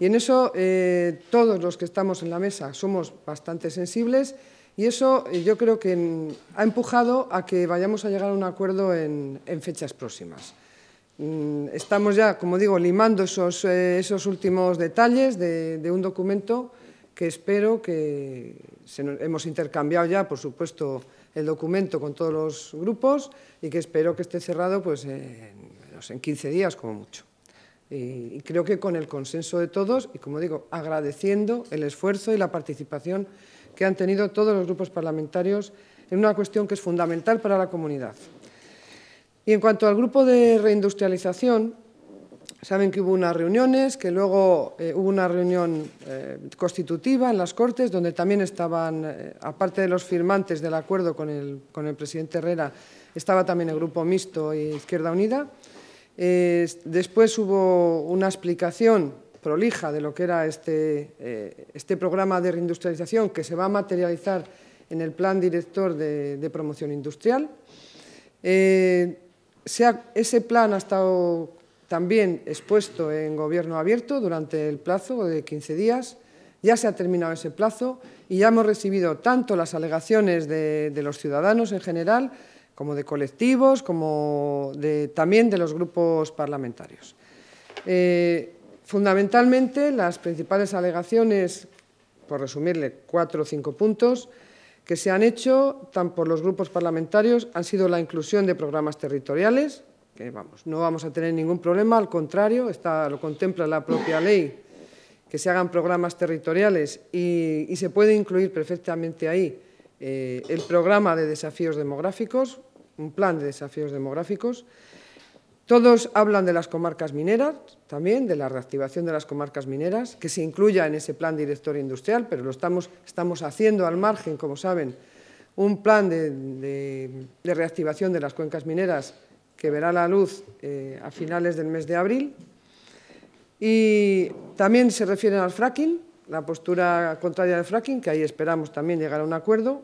Y en eso eh, todos los que estamos en la mesa somos bastante sensibles y eso eh, yo creo que mm, ha empujado a que vayamos a llegar a un acuerdo en, fechas próximas. Mm, estamos ya, como digo, limando esos, eh, últimos detalles de un documento que espero que hemos intercambiado ya, por supuesto, el documento con todos los grupos y que espero que esté cerrado pues, en, 15 días como mucho. y, creo que con el consenso de todos y, como digo, agradeciendo el esfuerzo y la participación que han tenido todos los grupos parlamentarios en una cuestión que es fundamental para la comunidad. Y en cuanto al grupo de reindustrialización, Saben que hubo unas reuniones, que luego eh, hubo una reunión eh, constitutiva en las Cortes, donde también estaban, eh, aparte de los firmantes del acuerdo con el, presidente Herrera, estaba también el Grupo Mixto e Izquierda Unida. después hubo una explicación prolija de lo que era este, este, programa de reindustrialización que se va a materializar en el Plan Director de, Promoción Industrial. ese plan ha estado también expuesto en gobierno abierto durante el plazo de 15 días. Ya se ha terminado ese plazo y ya hemos recibido tanto las alegaciones de, los ciudadanos en general como de colectivos, como también de los grupos parlamentarios. Eh, fundamentalmente, las principales alegaciones, por resumirle cuatro o cinco puntos, que se han hecho tan por los grupos parlamentarios han sido la inclusión de programas territoriales, que vamos, no vamos a tener ningún problema, al contrario, está, lo contempla la propia ley, que se hagan programas territoriales y, se puede incluir perfectamente ahí eh, el programa de desafíos demográficos, un plan de desafíos demográficos. Todos hablan de las comarcas mineras, también de la reactivación de las comarcas mineras, que se incluya en ese plan director industrial, pero lo estamos, estamos haciendo al margen, como saben, un plan de reactivación de las cuencas mineras que verá la luz eh, a finales del mes de abril. Y también se refieren al fracking, la postura contraria al fracking, que ahí esperamos también llegar a un acuerdo.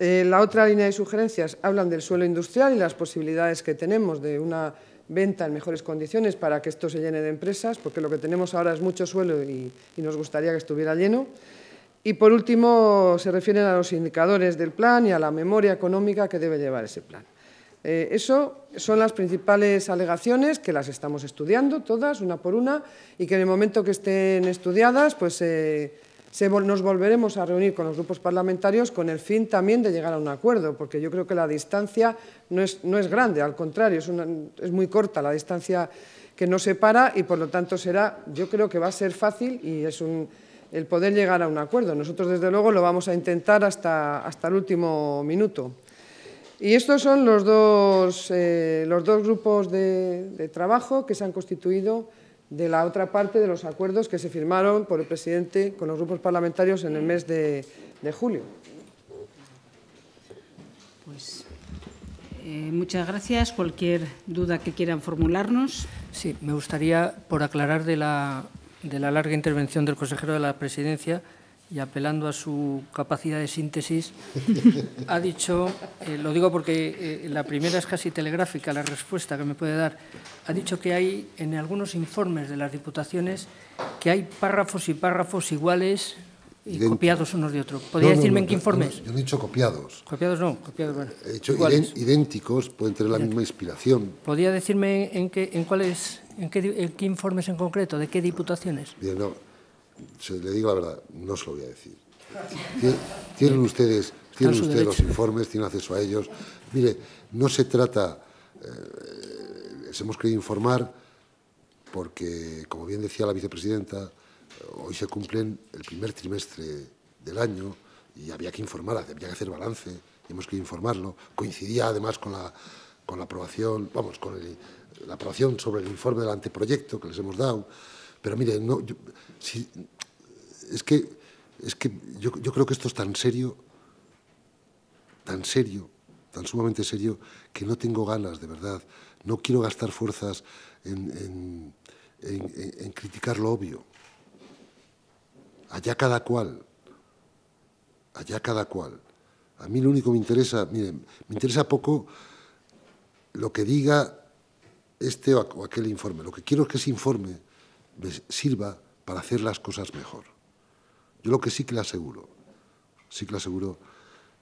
Eh, la otra línea de sugerencias hablan del suelo industrial y las posibilidades que tenemos de una venta en mejores condiciones para que esto se llene de empresas, porque lo que tenemos ahora es mucho suelo y nos gustaría que estuviera lleno. Y por último, se refieren a los indicadores del plan y a la memoria económica que debe llevar ese plan. Eh, eso son las principales alegaciones que las estamos estudiando todas, una por una, y que en el momento que estén estudiadas, pues eh, nos volveremos a reunir con los grupos parlamentarios con el fin también de llegar a un acuerdo, porque yo creo que la distancia no es, no es grande, al contrario, es, muy corta la distancia que nos separa y por lo tanto será, yo creo que va a ser fácil y es el poder llegar a un acuerdo. Nosotros desde luego lo vamos a intentar hasta, hasta el último minuto. Y estos son los dos, eh, los dos grupos de, trabajo que se han constituido de la otra parte de los acuerdos que se firmaron por el presidente con los grupos parlamentarios en el mes de, julio. Pues, eh, muchas gracias. Cualquier duda que quieran formularnos. Sí, me gustaría, por aclarar de la larga intervención del consejero de la presidencia, y apelando a su capacidad de síntesis, ha dicho, eh, lo digo porque eh, la primera es casi telegráfica la respuesta que me puede dar, ha dicho que hay en algunos informes de las diputaciones que hay párrafos y párrafos iguales y copiados unos de otros. ¿Podría decirme en qué informes? yo no he dicho copiados. Copiados no, copiados bueno. He dicho idénticos, pueden tener la misma inspiración. ¿Podría decirme en qué, en cuáles, en qué informes en concreto, de qué diputaciones? Bien, no se le digo la verdad, no se lo voy a decir. Tienen ustedes, tienen ustedes los informes, tienen acceso a ellos. Mire, no se trata, eh, les hemos querido informar porque, como bien decía la vicepresidenta, hoy se cumplen el primer trimestre del año y había que informar, había que hacer balance, y hemos querido informarlo. Coincidía además con la, con la aprobación, vamos, con la aprobación sobre el informe del anteproyecto que les hemos dado. Pero mire, no, Sí, es que, es que yo, creo que esto es tan serio, tan serio, tan sumamente serio, que no tengo ganas, de verdad. No quiero gastar fuerzas en, criticar lo obvio. Allá cada cual. Allá cada cual. A mí lo único que me interesa, miren, me interesa poco lo que diga este o aquel informe. Lo que quiero es que ese informe me sirva para hacer las cosas mejor. Yo lo que sí que le aseguro, sí que le aseguro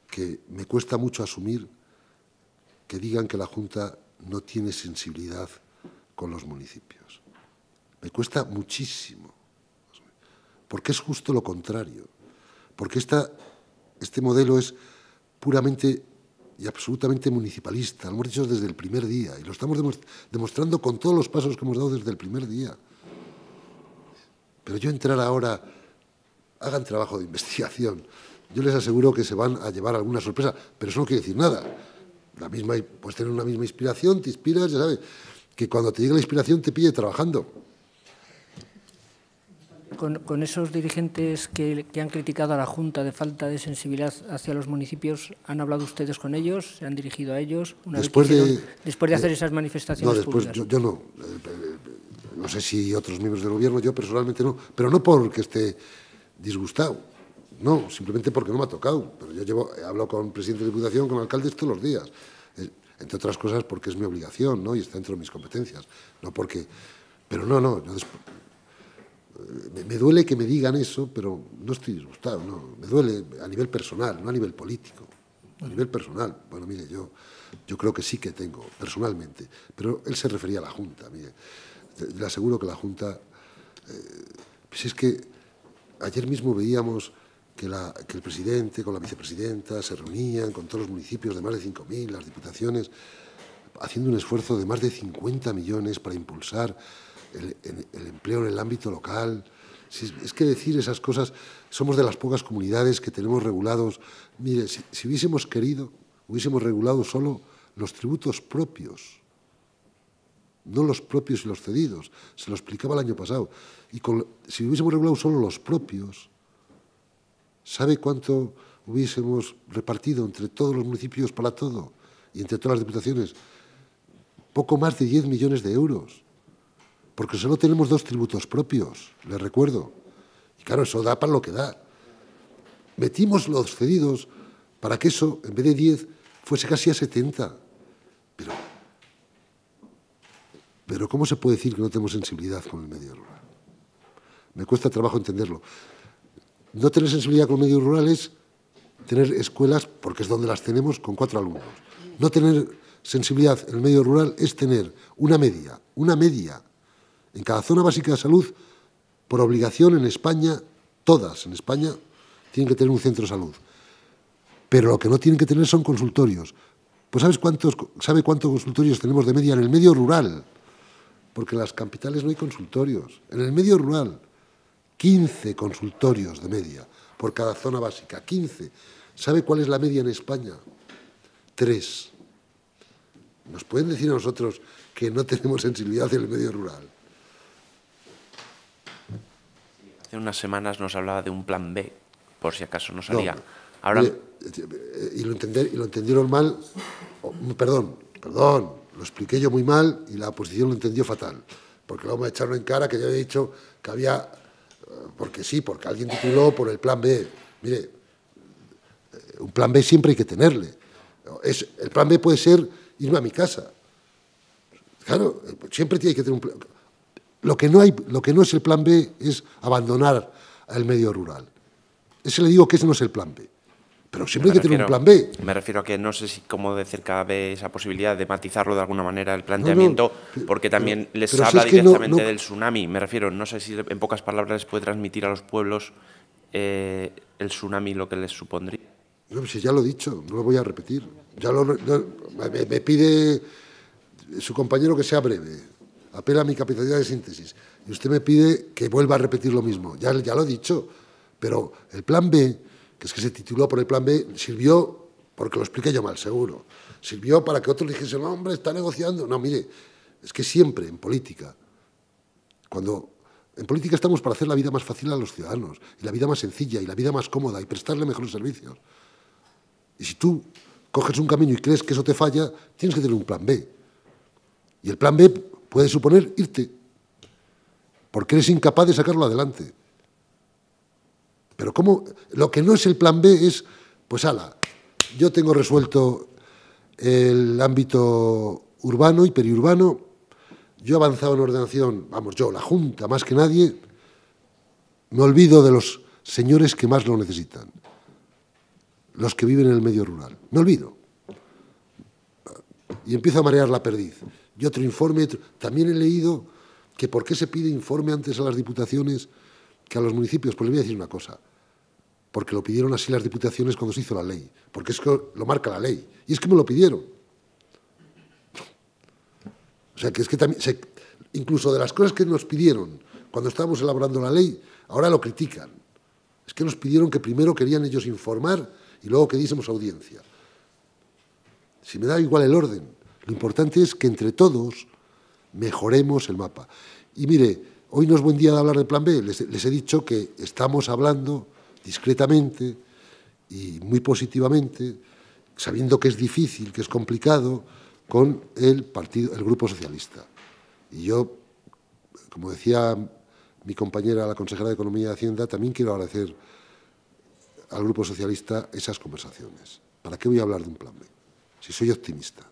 que me cuesta mucho asumir que digan que la Junta no tiene sensibilidad con los municipios. Me cuesta muchísimo, porque es justo lo contrario, porque este modelo es puramente y absolutamente municipalista, lo hemos dicho desde el primer día y lo estamos demostrando con todos los pasos que hemos dado desde el primer día. Pero yo entrar ahora, hagan trabajo de investigación. Yo les aseguro que se van a llevar alguna sorpresa, pero eso no quiere decir nada. La misma, puedes tener una misma inspiración, te inspiras, ya sabes, que cuando te llegue la inspiración te pille trabajando. Con, esos dirigentes que, han criticado a la Junta de falta de sensibilidad hacia los municipios, ¿han hablado ustedes con ellos? ¿Se han dirigido a ellos? después, de, hacer esas manifestaciones no, después, yo no no sé si otros miembros del gobierno, yo personalmente no, pero no porque esté disgustado, no, simplemente porque no me ha tocado. Pero yo llevo, hablo con presidente de Diputación, con alcaldes todos los días, eh, entre otras cosas porque es mi obligación ¿no? y está dentro de mis competencias, no porque... Pero no, no, me, duele que me digan eso, pero no estoy disgustado, no, me duele a nivel personal, no a nivel político, a nivel personal. Bueno, mire, yo, yo creo que sí que tengo, personalmente, pero él se refería a la Junta, mire le aseguro que la Junta... Eh, si pues es que ayer mismo veíamos que, el presidente con la vicepresidenta se reunían con todos los municipios de más de 5.000, las diputaciones, haciendo un esfuerzo de más de 50 millones para impulsar el, empleo en el ámbito local. es que decir esas cosas, somos de las pocas comunidades que tenemos regulados. Mire, si hubiésemos querido, hubiésemos regulado solo los tributos propios no los propios y los cedidos. Se lo explicaba el año pasado. Y si hubiésemos regulado solo los propios, ¿sabe cuánto hubiésemos repartido entre todos los municipios para todo y entre todas las diputaciones? Poco más de 10 millones de euros. Porque solo tenemos dos tributos propios, les recuerdo. Y claro, eso da para lo que da. Metimos los cedidos para que eso, en vez de 10, fuese casi a 70. Pero pero ¿cómo se puede decir que no tenemos sensibilidad con el medio rural? Me cuesta trabajo entenderlo. No tener sensibilidad con el medio rural es tener escuelas, porque es donde las tenemos, con cuatro alumnos. No tener sensibilidad en el medio rural es tener una media, una media, en cada zona básica de salud, por obligación en España, todas en España, tienen que tener un centro de salud. Pero lo que no tienen que tener son consultorios. Pues ¿sabes cuántos, ¿sabe cuántos consultorios tenemos de media en el medio rural? porque en las capitales no hay consultorios. En el medio rural, 15 consultorios de media por cada zona básica, 15. ¿Sabe cuál es la media en España? Tres. Nos pueden decir a nosotros que no tenemos sensibilidad en el medio rural. Hace unas semanas nos hablaba de un plan B, por si acaso no salía. Ahora... Eh, eh, y, lo entendieron mal, perdón, perdón, lo expliqué yo muy mal y la oposición lo entendió fatal, porque luego me echaron en cara que yo había dicho que había, eh, porque sí, porque alguien tituló por el plan B. Mire, eh, un plan B siempre hay que tenerle. Es, el plan B puede ser irme a mi casa. Claro, siempre tiene que tener un plan. Lo que no, hay, lo que no es el plan B es abandonar al medio rural. Ese le digo que ese no es el plan B. Pero siempre hay que tener un plan B. Me refiero a que no sé si cómo de cerca ve esa posibilidad de matizarlo de alguna manera el planteamiento, porque también les habla directamente del tsunami. Me refiero, no sé si en pocas palabras les puede transmitir a los pueblos eh, el tsunami lo que les supondría. No, ya lo he dicho, no lo voy a repetir. Ya me, pide su compañero que sea breve. Apela a mi capacidad de síntesis. Y usted me pide que vuelva a repetir lo mismo. ya lo he dicho. Pero el plan B que es que se tituló por el plan B, sirvió, porque lo expliqué yo mal, seguro, sirvió para que otros dijesen, no, hombre, está negociando. No, mire, es que siempre en política, cuando en política estamos para hacer la vida más fácil a los ciudadanos, y la vida más sencilla, y la vida más cómoda, y prestarle mejores servicios. Y si tú coges un camino y crees que eso te falla, tienes que tener un plan B. Y el plan B puede suponer irte, porque eres incapaz de sacarlo adelante. Pero cómo, lo que no es el plan B es, pues ala, yo tengo resuelto el ámbito urbano y periurbano, yo he avanzado en ordenación, vamos, yo, la Junta, más que nadie, me olvido de los señores que más lo necesitan, los que viven en el medio rural, me olvido. Y empiezo a marear la perdiz. Y otro informe, también he leído que por qué se pide informe antes a las diputaciones que a los municipios. Pues le voy a decir una cosa, porque lo pidieron así las diputaciones cuando se hizo la ley, porque es que lo marca la ley, y es que me lo pidieron. O sea, que es que también, incluso de las cosas que nos pidieron cuando estábamos elaborando la ley, ahora lo critican. Es que nos pidieron que primero querían ellos informar y luego que diésemos audiencia. Si me da igual el orden, lo importante es que entre todos mejoremos el mapa. Y mire, hoy no es buen día de hablar de plan B, les he dicho que estamos hablando discretamente y muy positivamente, sabiendo que es difícil, que es complicado, con el, partido, el Grupo Socialista. Y yo, como decía mi compañera, la consejera de Economía y Hacienda, también quiero agradecer al Grupo Socialista esas conversaciones. ¿Para qué voy a hablar de un plan B? Si soy optimista.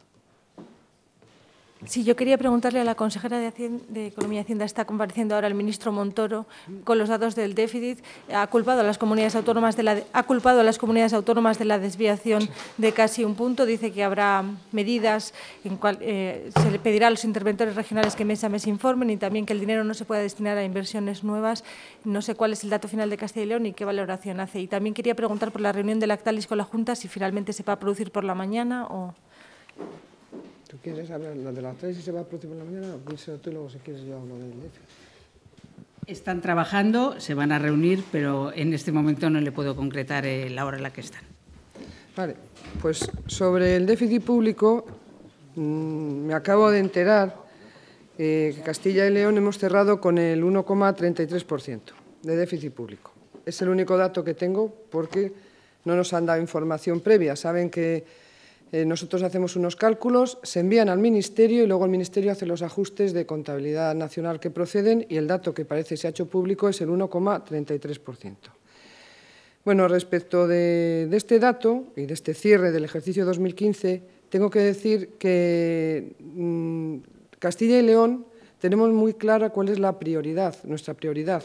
Sí, yo quería preguntarle a la consejera de, de, Economía y Hacienda, está compareciendo ahora el ministro Montoro con los datos del déficit, ha culpado a las comunidades autónomas de la, ha culpado a las comunidades autónomas de la desviación de casi un punto, dice que habrá medidas, en cual, eh, se le pedirá a los interventores regionales que mes a mes informen y también que el dinero no se pueda destinar a inversiones nuevas. No sé cuál es el dato final de Castilla y León y qué valoración hace. Y también quería preguntar por la reunión de Lactalis con la Junta, si finalmente se va a producir por la mañana o… ¿Tú quieres hablar de las tres y se va a próximo en la mañana? tú luego si quieres yo hablo de Están trabajando, se van a reunir, pero en este momento no le puedo concretar eh, la hora en la que están. Vale, pues sobre el déficit público mm, me acabo de enterar eh, que Castilla y León hemos cerrado con el 1,33% de déficit público. Es el único dato que tengo porque no nos han dado información previa. Saben que eh, nosotros hacemos unos cálculos, se envían al Ministerio y luego el Ministerio hace los ajustes de contabilidad nacional que proceden y el dato que parece se ha hecho público es el 1,33%. Bueno, respecto de, este dato y de este cierre del ejercicio 2015, tengo que decir que mm, Castilla y León tenemos muy clara cuál es la prioridad, nuestra prioridad,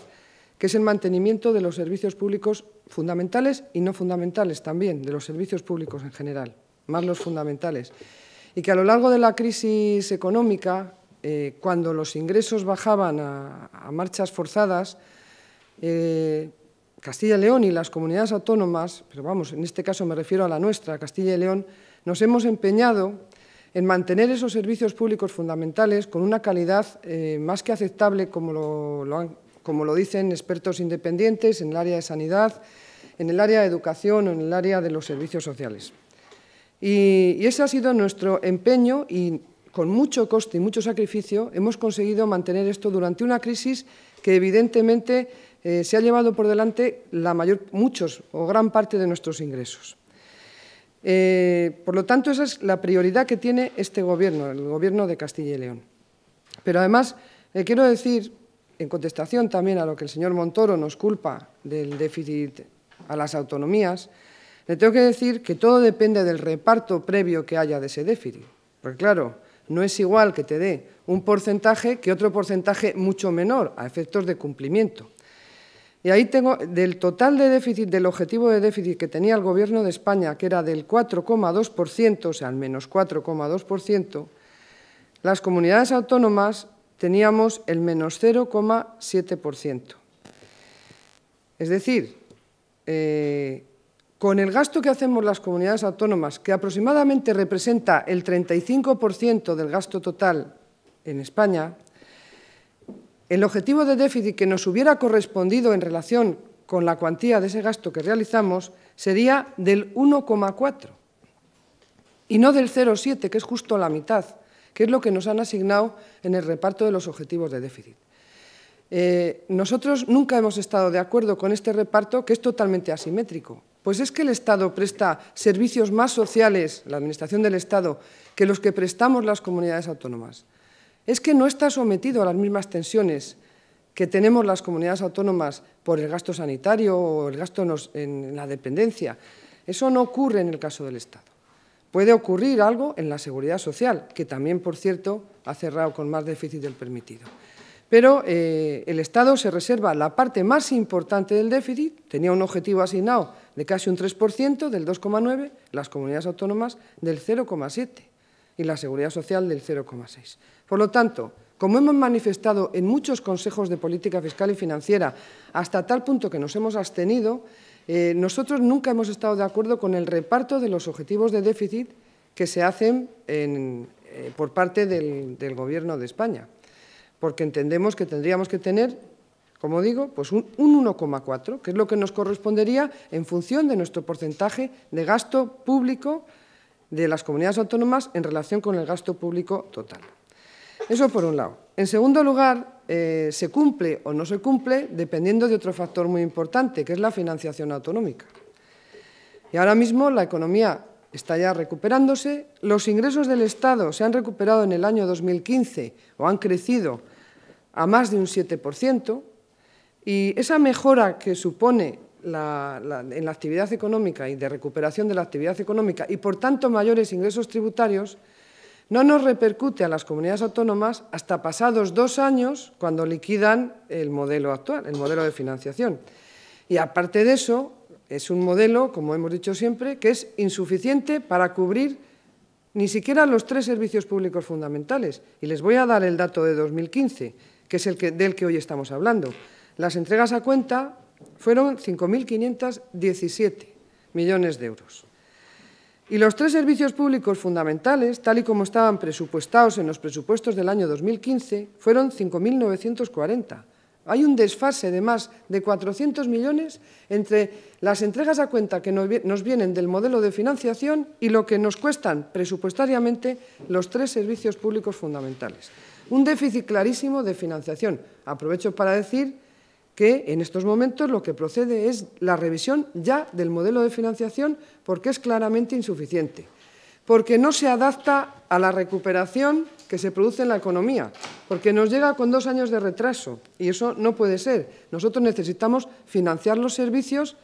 que es el mantenimiento de los servicios públicos fundamentales y no fundamentales también, de los servicios públicos en general más los fundamentales. Y que a lo largo de la crisis económica, eh, cuando los ingresos bajaban a, marchas forzadas, eh, Castilla y León y las comunidades autónomas, pero vamos, en este caso me refiero a la nuestra, Castilla y León, nos hemos empeñado en mantener esos servicios públicos fundamentales con una calidad eh, más que aceptable, como lo dicen expertos independientes en el área de sanidad, en el área de educación o en el área de los servicios sociales. Y, ese ha sido nuestro empeño y con mucho coste y mucho sacrificio hemos conseguido mantener esto durante una crisis que evidentemente eh, se ha llevado por delante la mayor, muchos o gran parte de nuestros ingresos. Eh, por lo tanto, esa es la prioridad que tiene este Gobierno, el Gobierno de Castilla y León. Pero además, eh, quiero decir, en contestación también a lo que el señor Montoro nos culpa del déficit a las autonomías, le tengo que decir que todo depende del reparto previo que haya de ese déficit. Porque claro, no es igual que te dé un porcentaje que otro porcentaje mucho menor a efectos de cumplimiento. Y ahí tengo, del total de déficit, del objetivo de déficit que tenía el Gobierno de España, que era del 4,2%, o sea, al menos 4,2%, las comunidades autónomas teníamos el menos 0,7%. Es decir, eh, con el gasto que hacemos las comunidades autónomas, que aproximadamente representa el 35% del gasto total en España, el objetivo de déficit que nos hubiera correspondido en relación con la cuantía de ese gasto que realizamos sería del 1,4 y no del 0,7, que es justo la mitad, que es lo que nos han asignado en el reparto de los objetivos de déficit. Eh, nosotros nunca hemos estado de acuerdo con este reparto, que es totalmente asimétrico. Pues es que el Estado presta servicios más sociales, la Administración del Estado, que los que prestamos las comunidades autónomas. Es que no está sometido a las mismas tensiones que tenemos las comunidades autónomas por el gasto sanitario o el gasto en la dependencia. Eso no ocurre en el caso del Estado. Puede ocurrir algo en la seguridad social, que también, por cierto, ha cerrado con más déficit del permitido pero eh, el Estado se reserva la parte más importante del déficit, tenía un objetivo asignado de casi un 3%, del 2,9%, las comunidades autónomas del 0,7% y la seguridad social del 0,6%. Por lo tanto, como hemos manifestado en muchos consejos de política fiscal y financiera, hasta tal punto que nos hemos abstenido, eh, nosotros nunca hemos estado de acuerdo con el reparto de los objetivos de déficit que se hacen eh, por parte del Gobierno de España porque entendemos que tendríamos que tener, como digo, pues un, 1,4, que es lo que nos correspondería en función de nuestro porcentaje de gasto público de las comunidades autónomas en relación con el gasto público total. Eso por un lado. En segundo lugar, eh, se cumple o no se cumple dependiendo de otro factor muy importante, que es la financiación autonómica. Y ahora mismo la economía está ya recuperándose, los ingresos del Estado se han recuperado en el año 2015 o han crecido a más de un 7%, y esa mejora que supone en la actividad económica y de recuperación de la actividad económica y, por tanto, mayores ingresos tributarios, no nos repercute a las comunidades autónomas hasta pasados dos años cuando liquidan el modelo actual, el modelo de financiación. Y aparte de eso, es un modelo, como hemos dicho siempre, que es insuficiente para cubrir ni siquiera los tres servicios públicos fundamentales. Y les voy a dar el dato de 2015 que es el del que hoy estamos hablando. Las entregas a cuenta fueron 5.517 millones de euros. Y los tres servicios públicos fundamentales, tal y como estaban presupuestados en los presupuestos del año 2015, fueron 5.940. Hay un desfase de más de 400 millones entre las entregas a cuenta que nos vienen del modelo de financiación y lo que nos cuestan presupuestariamente los tres servicios públicos fundamentales un déficit clarísimo de financiación. Aprovecho para decir que en estos momentos lo que procede es la revisión ya del modelo de financiación porque es claramente insuficiente, porque no se adapta a la recuperación que se produce en la economía, porque nos llega con dos años de retraso y eso no puede ser. Nosotros necesitamos financiar los servicios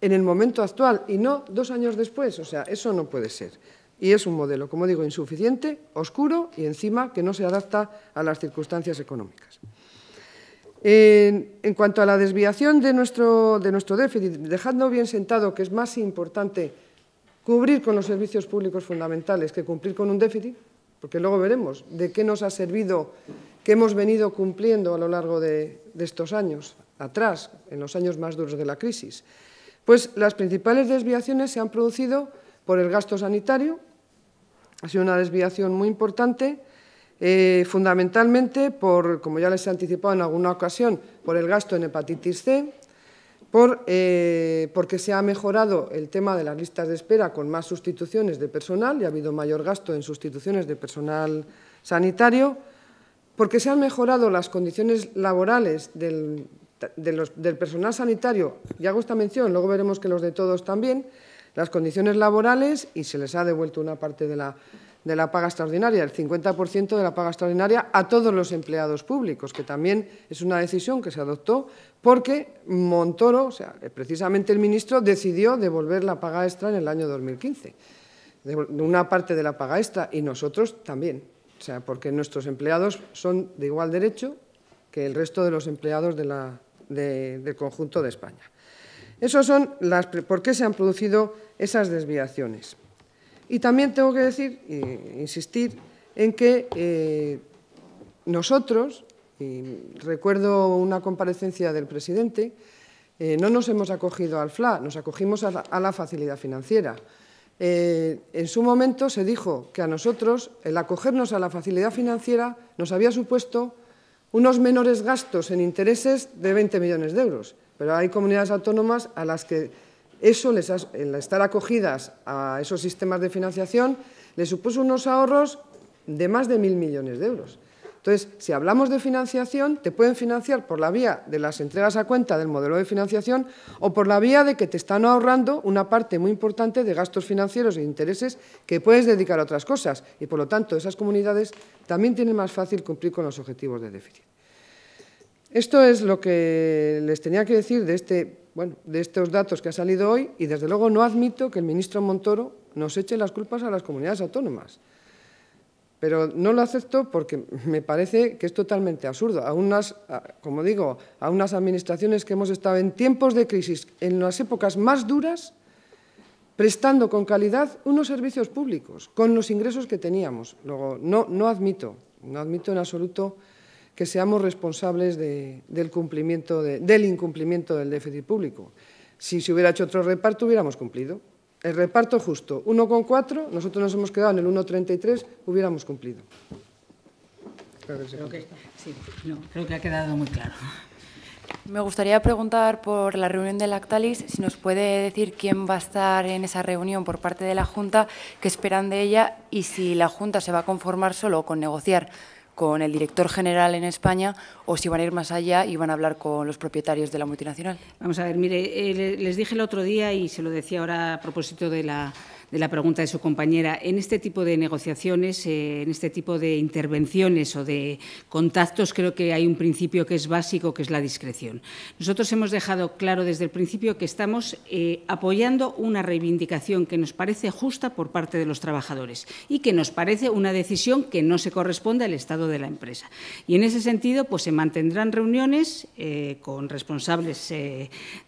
en el momento actual y no dos años después, o sea, eso no puede ser y es un modelo, como digo, insuficiente, oscuro y encima que no se adapta a las circunstancias económicas. En, cuanto a la desviación de nuestro, déficit, dejando bien sentado que es más importante cubrir con los servicios públicos fundamentales que cumplir con un déficit, porque luego veremos de qué nos ha servido qué hemos venido cumpliendo a lo largo de estos años, atrás, en los años más duros de la crisis. Pues las principales desviaciones se han producido por el gasto sanitario, ha sido una desviación muy importante, eh, fundamentalmente por, como ya les he anticipado en alguna ocasión, por el gasto en hepatitis C, eh, porque se ha mejorado el tema de las listas de espera con más sustituciones de personal y ha habido mayor gasto en sustituciones de personal sanitario, porque se han mejorado las condiciones laborales del personal sanitario, y hago esta mención, luego veremos que los de todos también, las condiciones laborales y se les ha devuelto una parte de la, de la paga extraordinaria, el 50% de la paga extraordinaria a todos los empleados públicos, que también es una decisión que se adoptó porque Montoro, o sea, precisamente el ministro, decidió devolver la paga extra en el año 2015, una parte de la paga extra y nosotros también, o sea, porque nuestros empleados son de igual derecho que el resto de los empleados del conjunto de España. Esos son las por qué se han producido esas desviaciones. Y también tengo que decir, e insistir, en que eh, nosotros, y recuerdo una comparecencia del presidente, eh, no nos hemos acogido al FLA, nos acogimos a la, facilidad financiera. Eh, en su momento se dijo que a nosotros el acogernos a la facilidad financiera nos había supuesto unos menores gastos en intereses de 20 millones de euros. Pero hay comunidades autónomas a las que eso, les estar acogidas a esos sistemas de financiación, les supuso unos ahorros de más de mil millones de euros. Entonces, si hablamos de financiación, te pueden financiar por la vía de las entregas a cuenta del modelo de financiación o por la vía de que te están ahorrando una parte muy importante de gastos financieros e intereses que puedes dedicar a otras cosas. Y, por lo tanto, esas comunidades también tienen más fácil cumplir con los objetivos de déficit. Esto es lo que les tenía que decir de, este, de estos datos que ha salido hoy y desde luego no admito que el ministro Montoro nos eche las culpas a las comunidades autónomas. Pero no lo acepto porque me parece que es totalmente absurdo. A unas, como digo, a unas administraciones que hemos estado en tiempos de crisis, en las épocas más duras, prestando con calidad unos servicios públicos, con los ingresos que teníamos. Luego, no, no admito, no admito en absoluto que seamos responsables del, cumplimiento del incumplimiento del déficit público. Si se hubiera hecho otro reparto, hubiéramos cumplido. El reparto justo, 1,4, nosotros nos hemos quedado en el 1,33, hubiéramos cumplido. Creo que, creo que ha quedado muy claro. Me gustaría preguntar por la reunión de Lactalis, si nos puede decir quién va a estar en esa reunión por parte de la Junta, qué esperan de ella y si la Junta se va a conformar solo con negociar con el director general en España o si van a ir más allá y van a hablar con los propietarios de la multinacional. Vamos a ver, mire, eh, les dije el otro día y se lo decía ahora a propósito de la de la pregunta de su compañera, en este tipo de negociaciones, eh, en este tipo de intervenciones o de contactos, creo que hay un principio que es básico, que es la discreción. Nosotros hemos dejado claro desde el principio que estamos eh, apoyando una reivindicación que nos parece justa por parte de los trabajadores y que nos parece una decisión que no se corresponde al estado de la empresa. Y en ese sentido, pues se mantendrán reuniones eh, con responsables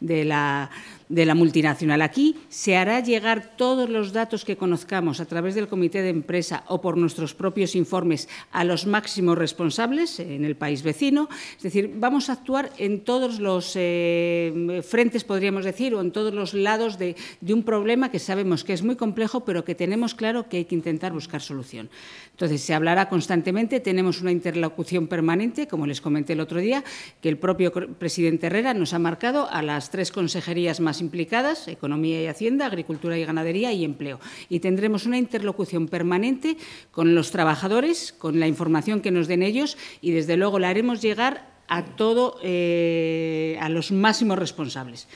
de la de la multinacional. Aquí se hará llegar todos los datos que conozcamos a través del comité de empresa o por nuestros propios informes a los máximos responsables en el país vecino. Es decir, vamos a actuar en todos los eh, frentes, podríamos decir, o en todos los lados de, de un problema que sabemos que es muy complejo, pero que tenemos claro que hay que intentar buscar solución. Entonces, se hablará constantemente, tenemos una interlocución permanente, como les comenté el otro día, que el propio presidente Herrera nos ha marcado a las tres consejerías más implicadas, Economía y Hacienda, Agricultura y Ganadería y Empleo. Y tendremos una interlocución permanente con los trabajadores, con la información que nos den ellos y, desde luego, la haremos llegar a todo, eh, a los máximos responsables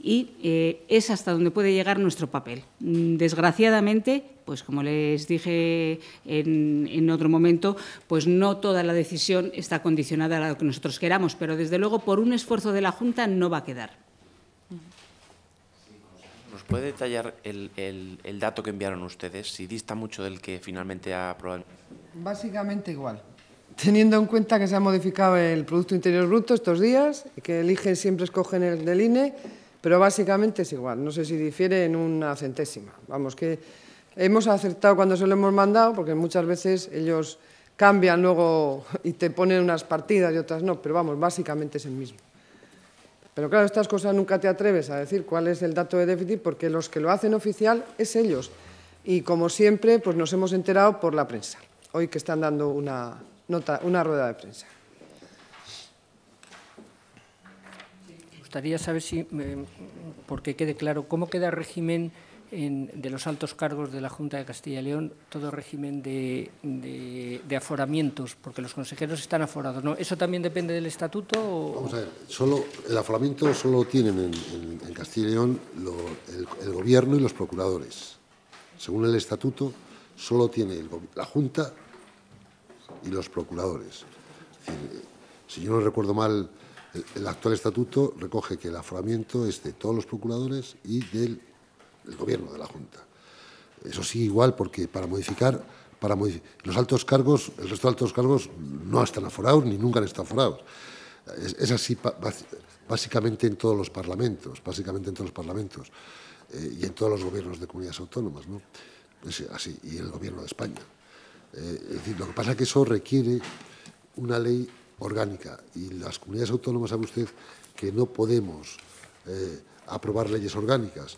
y eh, es hasta donde puede llegar nuestro papel. Mm, desgraciadamente, pues como les dije en, otro momento, pues no toda la decisión está condicionada a lo que nosotros queramos, pero desde luego por un esfuerzo de la Junta no va a quedar. ¿Nos puede detallar el, el dato que enviaron ustedes? Si dista mucho del que finalmente ha aprobado. Básicamente igual teniendo en cuenta que se ha modificado el Producto Interior Bruto estos días, que eligen, siempre escogen el del INE, pero básicamente es igual, no sé si difiere en una centésima. Vamos, que hemos acertado cuando se lo hemos mandado, porque muchas veces ellos cambian luego y te ponen unas partidas y otras no, pero vamos, básicamente es el mismo. Pero claro, estas cosas nunca te atreves a decir cuál es el dato de déficit porque los que lo hacen oficial es ellos. Y como siempre, pues nos hemos enterado por la prensa, hoy que están dando una, nota, una rueda de prensa. Me gustaría saber si, eh, porque quede claro, cómo queda el régimen de los altos cargos de la Junta de Castilla y León, todo régimen de, aforamientos, porque los consejeros están aforados. ¿no? ¿Eso también depende del estatuto? Vamos a ver, solo, el aforamiento solo tienen en, Castilla y León el, gobierno y los procuradores. Según el estatuto, solo tiene la Junta y los procuradores. Eh, si yo no recuerdo mal el, actual estatuto recoge que el aforamiento es de todos los procuradores y del, gobierno, de la Junta. Eso sí, igual, porque para modificar, para los altos cargos, el resto de altos cargos no están aforados ni nunca han estado aforados. Es, así básicamente en todos los parlamentos, básicamente en todos los parlamentos eh, y en todos los gobiernos de comunidades autónomas, ¿no? Es así, y en el gobierno de España. Eh, es decir, lo que pasa es que eso requiere una ley orgánica. Y las comunidades autónomas sabe usted que no podemos eh, aprobar leyes orgánicas.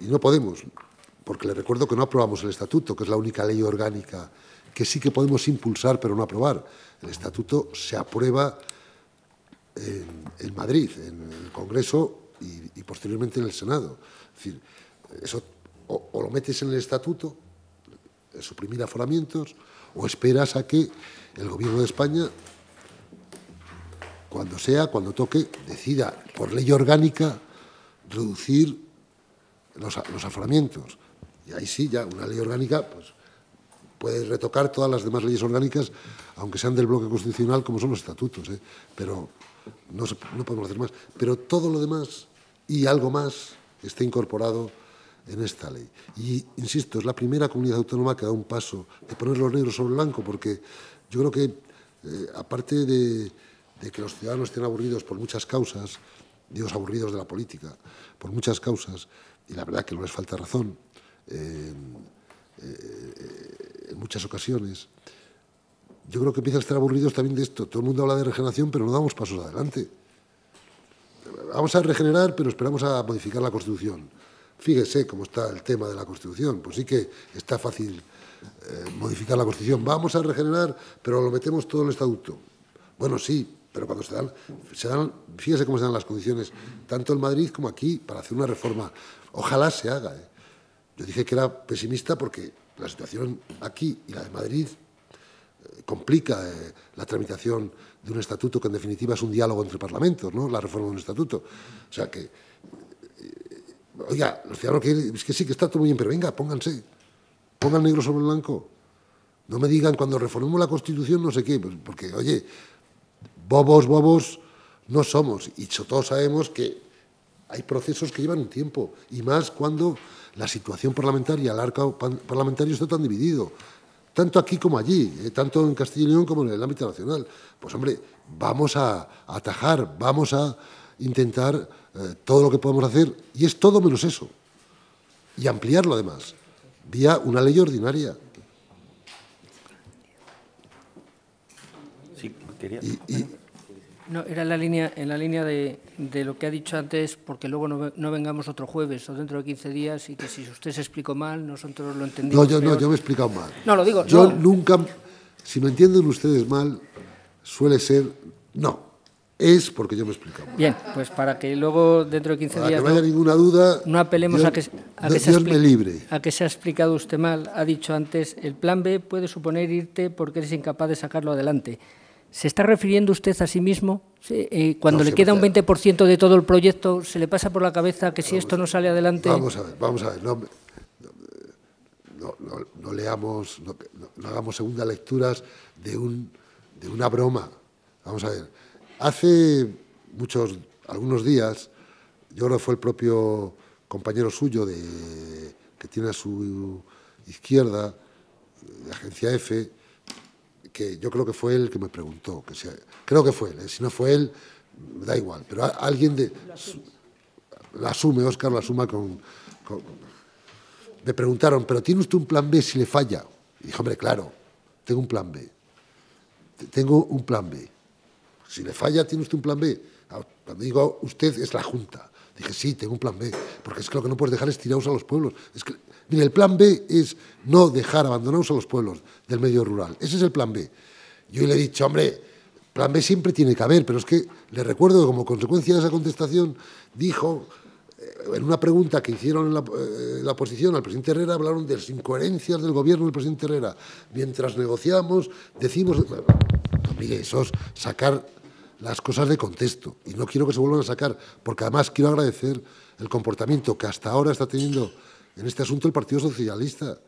Y no podemos, porque le recuerdo que no aprobamos el estatuto, que es la única ley orgánica que sí que podemos impulsar, pero no aprobar. El estatuto se aprueba en, Madrid, en el Congreso y, posteriormente en el Senado. Es decir, eso o, lo metes en el estatuto, suprimir aforamientos, o esperas a que el Gobierno de España cuando sea, cuando toque, decida por ley orgánica reducir los, los aforamientos. Y ahí sí, ya una ley orgánica pues, puede retocar todas las demás leyes orgánicas, aunque sean del bloque constitucional, como son los estatutos. ¿eh? Pero no, podemos hacer más. Pero todo lo demás y algo más está incorporado en esta ley. Y, insisto, es la primera comunidad autónoma que da un paso de poner los negros sobre blanco, porque yo creo que, eh, aparte de de que los ciudadanos estén aburridos por muchas causas, digo aburridos de la política, por muchas causas, y la verdad que no les falta razón eh, en muchas ocasiones, yo creo que empiezan a estar aburridos también de esto. Todo el mundo habla de regeneración, pero no damos pasos adelante. Vamos a regenerar, pero esperamos a modificar la Constitución. Fíjese cómo está el tema de la Constitución. Pues sí que está fácil eh, modificar la Constitución. Vamos a regenerar, pero lo metemos todo en el Estatuto. Bueno, sí, pero cuando se dan, fíjese cómo se dan las condiciones, tanto en Madrid como aquí, para hacer una reforma. Ojalá se haga. ¿eh? Yo dije que era pesimista porque la situación aquí y la de Madrid eh, complica eh, la tramitación de un estatuto que en definitiva es un diálogo entre parlamentos, ¿no? la reforma de un estatuto. O sea que, oiga, los ciudadanos que, es que sí, que está todo muy bien, pero venga, pónganse, pongan negro sobre blanco. No me digan cuando reformemos la Constitución no sé qué, pues, porque oye, bobos, bobos no somos. Y todos sabemos que hay procesos que llevan un tiempo, y más cuando la situación parlamentaria, el arco parlamentario está tan dividido, tanto aquí como allí, eh, tanto en Castilla y León como en el ámbito nacional. Pues hombre, vamos a atajar, vamos a intentar eh, todo lo que podemos hacer, y es todo menos eso, y ampliarlo además, vía una ley ordinaria. Sí, quería... No, era en la línea, en la línea de, de lo que ha dicho antes, porque luego no, no, vengamos otro jueves o dentro de 15 días y que si usted se explicó mal, nosotros lo entendimos. No, yo, no, yo me he explicado mal. No, lo digo. Yo nunca, si me entienden ustedes mal, suele ser no. Es porque yo me he explicado mal. Bien, pues para que luego dentro de 15 días. no haya ninguna duda. No apelemos a que, a que se ha explicado usted mal. Ha dicho antes, el plan B puede suponer irte porque eres incapaz de sacarlo adelante. ¿Se está refiriendo usted a sí mismo? Eh, cuando le queda un 20% de todo el proyecto, ¿se le pasa por la cabeza que si esto no sale adelante? Vamos a ver, vamos a ver. No, leamos, no, hagamos segundas lecturas de, de una broma. Vamos a ver. Hace muchos, algunos días, yo no fue el propio compañero suyo de, que tiene a su izquierda, de Agencia F, que yo creo que fue él que me preguntó, que creo que fue él, ¿eh? si no fue él, me da igual, pero alguien de... la asume, Oscar la suma con, con... Me preguntaron, ¿pero tiene usted un plan B si le falla? Y dije, hombre, claro, tengo un plan B. Tengo un plan B. Si le falla, tiene usted un plan B. Cuando digo usted, es la Junta. Dije, sí, tengo un plan B, porque es que lo que no puedes dejar es a los pueblos. Es que, mire, el plan B es no dejar abandonados a los pueblos del medio rural. Ese es el plan B. Yo le he dicho, hombre, plan B siempre tiene que haber, pero es que le recuerdo que como consecuencia de esa contestación dijo, eh, en una pregunta que hicieron en eh, la, oposición al presidente Herrera, hablaron de las incoherencias del gobierno del presidente Herrera. Mientras negociamos, decimos... Mire, eso es sacar las cosas de contexto y no quiero que se vuelvan a sacar, porque además quiero agradecer el comportamiento que hasta ahora está teniendo en este asunto el Partido Socialista.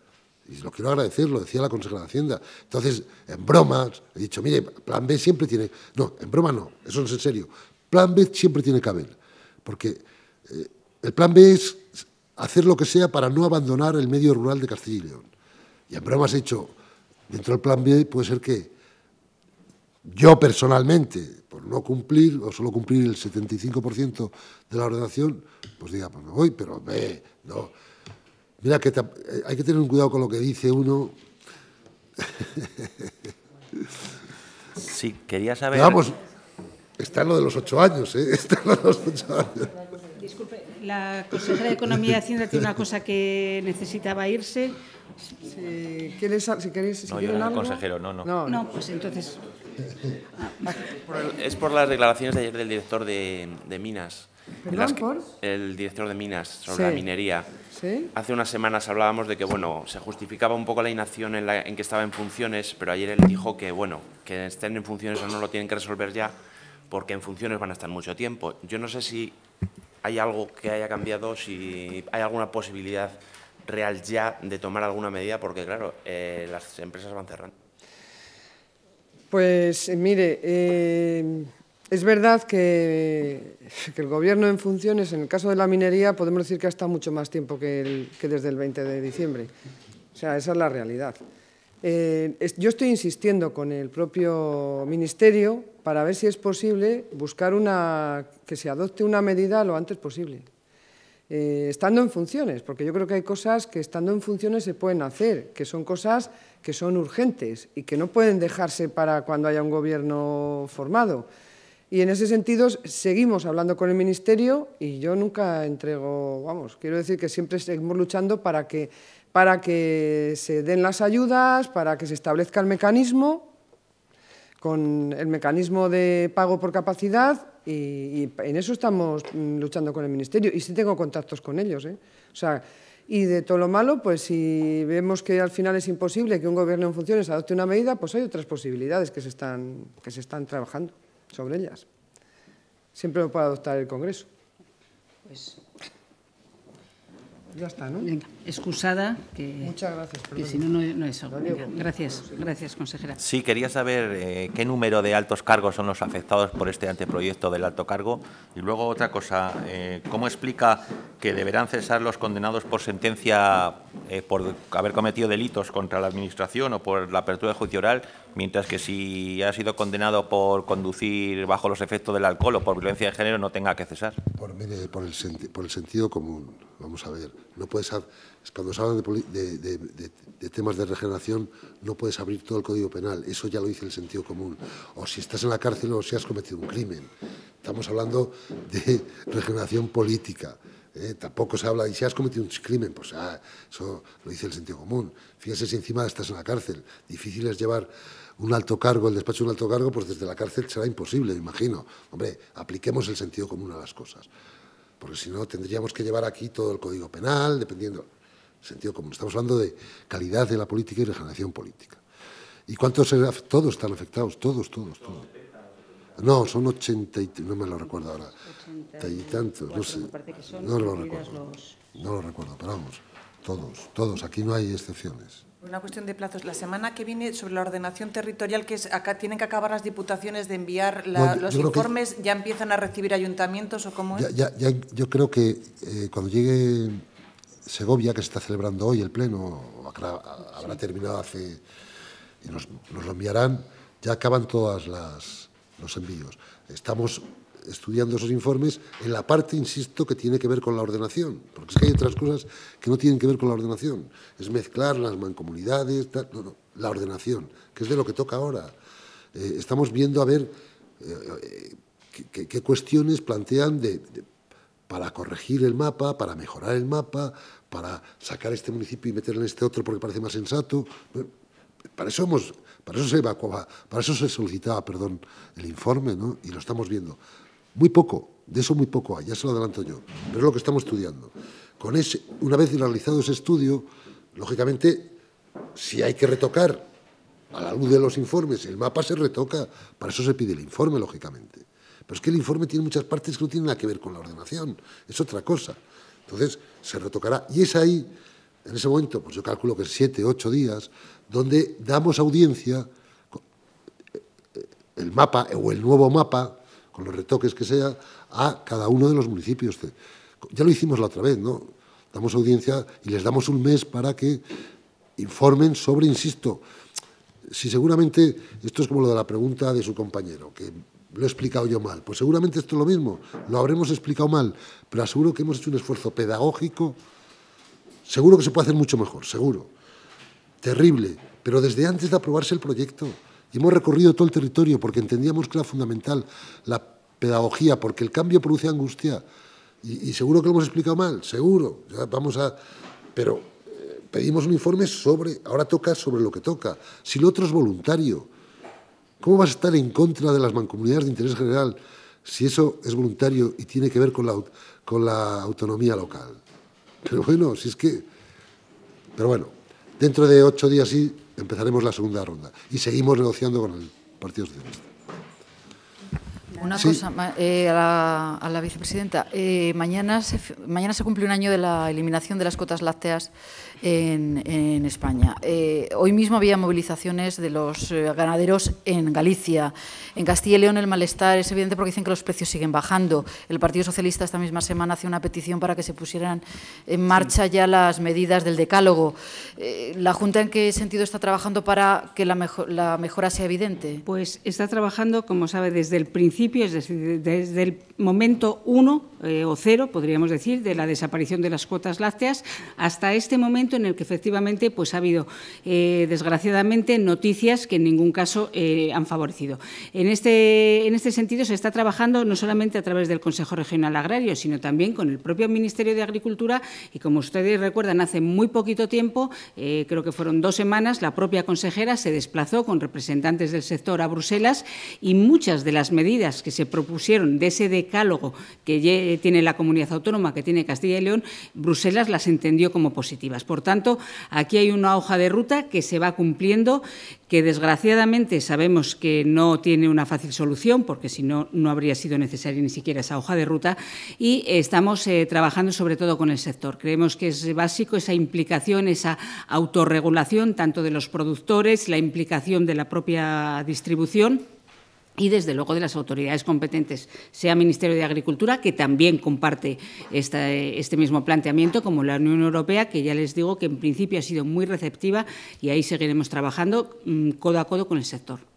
Y lo quiero agradecer, lo decía la consejera de Hacienda. Entonces, en bromas, he dicho, mire, plan B siempre tiene... No, en broma no, eso es en serio. Plan B siempre tiene que porque eh, el plan B es hacer lo que sea para no abandonar el medio rural de Castilla y León. Y en bromas he dicho, dentro del plan B puede ser que yo personalmente no cumplir o solo cumplir el 75% de la ordenación, pues diga, pues me voy, pero ve, no. Mira que eh, hay que tener un cuidado con lo que dice uno. Sí, quería saber. vamos, está lo de los ocho años, ¿eh? Está lo de los ocho años. Disculpe, la consejera de Economía y Hacienda tiene una cosa que necesitaba irse. Si quieres, si no, yo no consejero, no, no. No, pues entonces. Ah, es por las declaraciones de ayer del director de, de Minas. Perdón, El director de Minas sobre la minería. ¿Sí? Hace unas semanas hablábamos de que, bueno, se justificaba un poco la inacción en, en que estaba en funciones, pero ayer él dijo que, bueno, que estén en funciones o no lo tienen que resolver ya, porque en funciones van a estar mucho tiempo. Yo no sé si hay algo que haya cambiado, si hay alguna posibilidad real ya de tomar alguna medida? Porque, claro, eh, las empresas van cerrando. Pues eh, mire, eh, es verdad que, el gobierno en funciones, en el caso de la minería, podemos decir que ha estado mucho más tiempo que, desde el 20 de diciembre. O sea, esa es la realidad. yo estoy insistiendo con el propio Ministerio para ver si es posible buscar una, que se adopte una medida lo antes posible. Eh, estando en funciones, porque yo creo que hay cosas que estando en funciones se pueden hacer, que son cosas que son urgentes y que no pueden dejarse para cuando haya un gobierno formado. Y en ese sentido seguimos hablando con el Ministerio y yo nunca entrego, vamos, quiero decir que siempre seguimos luchando para que, para que se den las ayudas, para que se establezca el mecanismo con el mecanismo de pago por capacidad y, en eso estamos mm, luchando con el Ministerio. Y sí tengo contactos con ellos. ¿eh? O sea, y de todo lo malo, pues si vemos que al final es imposible que un gobierno en funciones adopte una medida, pues hay otras posibilidades que se están, que se están trabajando sobre ellas. Siempre lo puede adoptar el Congreso. Pues... Ya está, ¿no? excusada, que, Muchas gracias, si no, no, es eso. gracias, gracias, consejera. Sí, quería saber eh, qué número de altos cargos son los afectados por este anteproyecto del alto cargo. Y luego otra cosa, eh, ¿cómo explica que deberán cesar los condenados por sentencia eh, por haber cometido delitos contra la Administración o por la apertura de juicio oral, mientras que si ha sido condenado por conducir bajo los efectos del alcohol o por violencia de género no tenga que cesar? Por, por, el, sentido común, vamos a ver, no ser cuando se habla de, temas de regeneración, no puedes abrir todo el código penal. Eso ya lo dice el sentido común. O si estás en la cárcel o si has cometido un crimen. Estamos hablando de regeneración política. ¿eh? Tampoco se habla, de si has cometido un crimen, pues ah, eso lo dice el sentido común. Fíjese si encima estás en la cárcel. Difícil es llevar un alto cargo, el despacho de un alto cargo, pues desde la cárcel será imposible, me imagino. Hombre, apliquemos el sentido común a las cosas. Porque si no, tendríamos que llevar aquí todo el código penal, dependiendo. Sentido como Estamos hablando de calidad de la política y regeneración política. ¿Y cuántos todos están afectados? Todos, todos, todos. No, son 80 y... no me lo recuerdo ahora. 80 y tantos, no sé. No lo recuerdo. No lo recuerdo, pero vamos, todos, todos. Aquí no hay excepciones. Una cuestión de plazos. La semana que viene, sobre la ordenación territorial, que es acá tienen que acabar las diputaciones de enviar los informes, ¿ya empiezan a recibir ayuntamientos o cómo es? yo creo que eh, cuando llegue Segovia, que se está celebrando hoy el Pleno, habrá, terminado hace, y nos, lo enviarán, ya acaban todos los envíos. Estamos estudiando esos informes en la parte, insisto, que tiene que ver con la ordenación, porque es que hay otras cosas que no tienen que ver con la ordenación. Es mezclar las mancomunidades, la ordenación, que es de lo que toca ahora. Eh, estamos viendo a ver eh, eh, qué, cuestiones plantean de para corregir el mapa, para mejorar el mapa, para sacar este municipio y meterlo en este otro porque parece más sensato. Para eso para eso se para eso se solicitaba, perdón, el informe, ¿no? Y lo estamos viendo. Muy poco, de eso muy poco hay, ya se lo adelanto yo, pero es lo que estamos estudiando. Con ese, una vez realizado ese estudio, lógicamente, si hay que retocar a la luz de los informes, el mapa se retoca, para eso se pide el informe, lógicamente. Pero es que el informe tiene muchas partes que no tienen nada que ver con la ordenación, es otra cosa. Entonces, se retocará. Y es ahí, en ese momento, pues yo calculo que siete, ocho días, donde damos audiencia eh, el mapa o el nuevo mapa, con los retoques que sea, a cada uno de los municipios. Ya lo hicimos la otra vez, ¿no? Damos audiencia y les damos un mes para que informen sobre, insisto, si seguramente esto es como lo de la pregunta de su compañero, que lo he explicado yo mal. Pues seguramente esto es lo mismo, lo habremos explicado mal, pero aseguro que hemos hecho un esfuerzo pedagógico, seguro que se puede hacer mucho mejor, seguro. Terrible, pero desde antes de aprobarse el proyecto, y hemos recorrido todo el territorio porque entendíamos que era fundamental la pedagogía, porque el cambio produce angustia. Y, seguro que lo hemos explicado mal, seguro. vamos a. Pero eh, pedimos un informe sobre, ahora toca sobre lo que toca. Si lo otro es voluntario, ¿Cómo vas a estar en contra de las mancomunidades de interés general si eso es voluntario y tiene que ver con la, con la autonomía local? Pero bueno, si es que... Pero bueno, dentro de ocho días sí empezaremos la segunda ronda y seguimos negociando con el Partido Socialista. Una cosa eh, a, la, vicepresidenta. Eh, mañana, se, mañana se cumple un año de la eliminación de las cotas lácteas en, España. Eh, hoy mismo había movilizaciones de los ganaderos en Galicia. En Castilla y León el malestar es evidente porque dicen que los precios siguen bajando. El Partido Socialista esta misma semana hace una petición para que se pusieran en marcha ya las medidas del decálogo. ¿La Junta en qué sentido está trabajando para que la, la mejora sea evidente? Pues está trabajando, como sabe, desde el principio es decir, desde el momento uno eh, o cero, podríamos decir, de la desaparición de las cuotas lácteas, hasta este momento en el que efectivamente pues, ha habido, eh, desgraciadamente, noticias que en ningún caso eh, han favorecido. En este, en este sentido, se está trabajando no solamente a través del Consejo Regional Agrario, sino también con el propio Ministerio de Agricultura y, como ustedes recuerdan, hace muy poquito tiempo, creo que fueron dos semanas, la propia consejera se desplazó con representantes del sector a Bruselas y muchas de las medidas que se propusieron de ese decálogo que tiene la comunidad autónoma, que tiene Castilla y León, Bruselas las entendió como positivas. Por tanto, aquí hay una hoja de ruta que se va cumpliendo, que desgraciadamente sabemos que no tiene una fácil solución, porque si no, no habría sido necesaria ni siquiera esa hoja de ruta, y estamos eh, trabajando sobre todo con el sector. Creemos que es básico esa implicación, esa autorregulación, tanto de los productores, la implicación de la propia distribución y desde luego de las autoridades competentes, sea el Ministerio de Agricultura, que también comparte este mismo planteamiento, como la Unión Europea, que ya les digo que en principio ha sido muy receptiva y ahí seguiremos trabajando mm, codo a codo con el sector.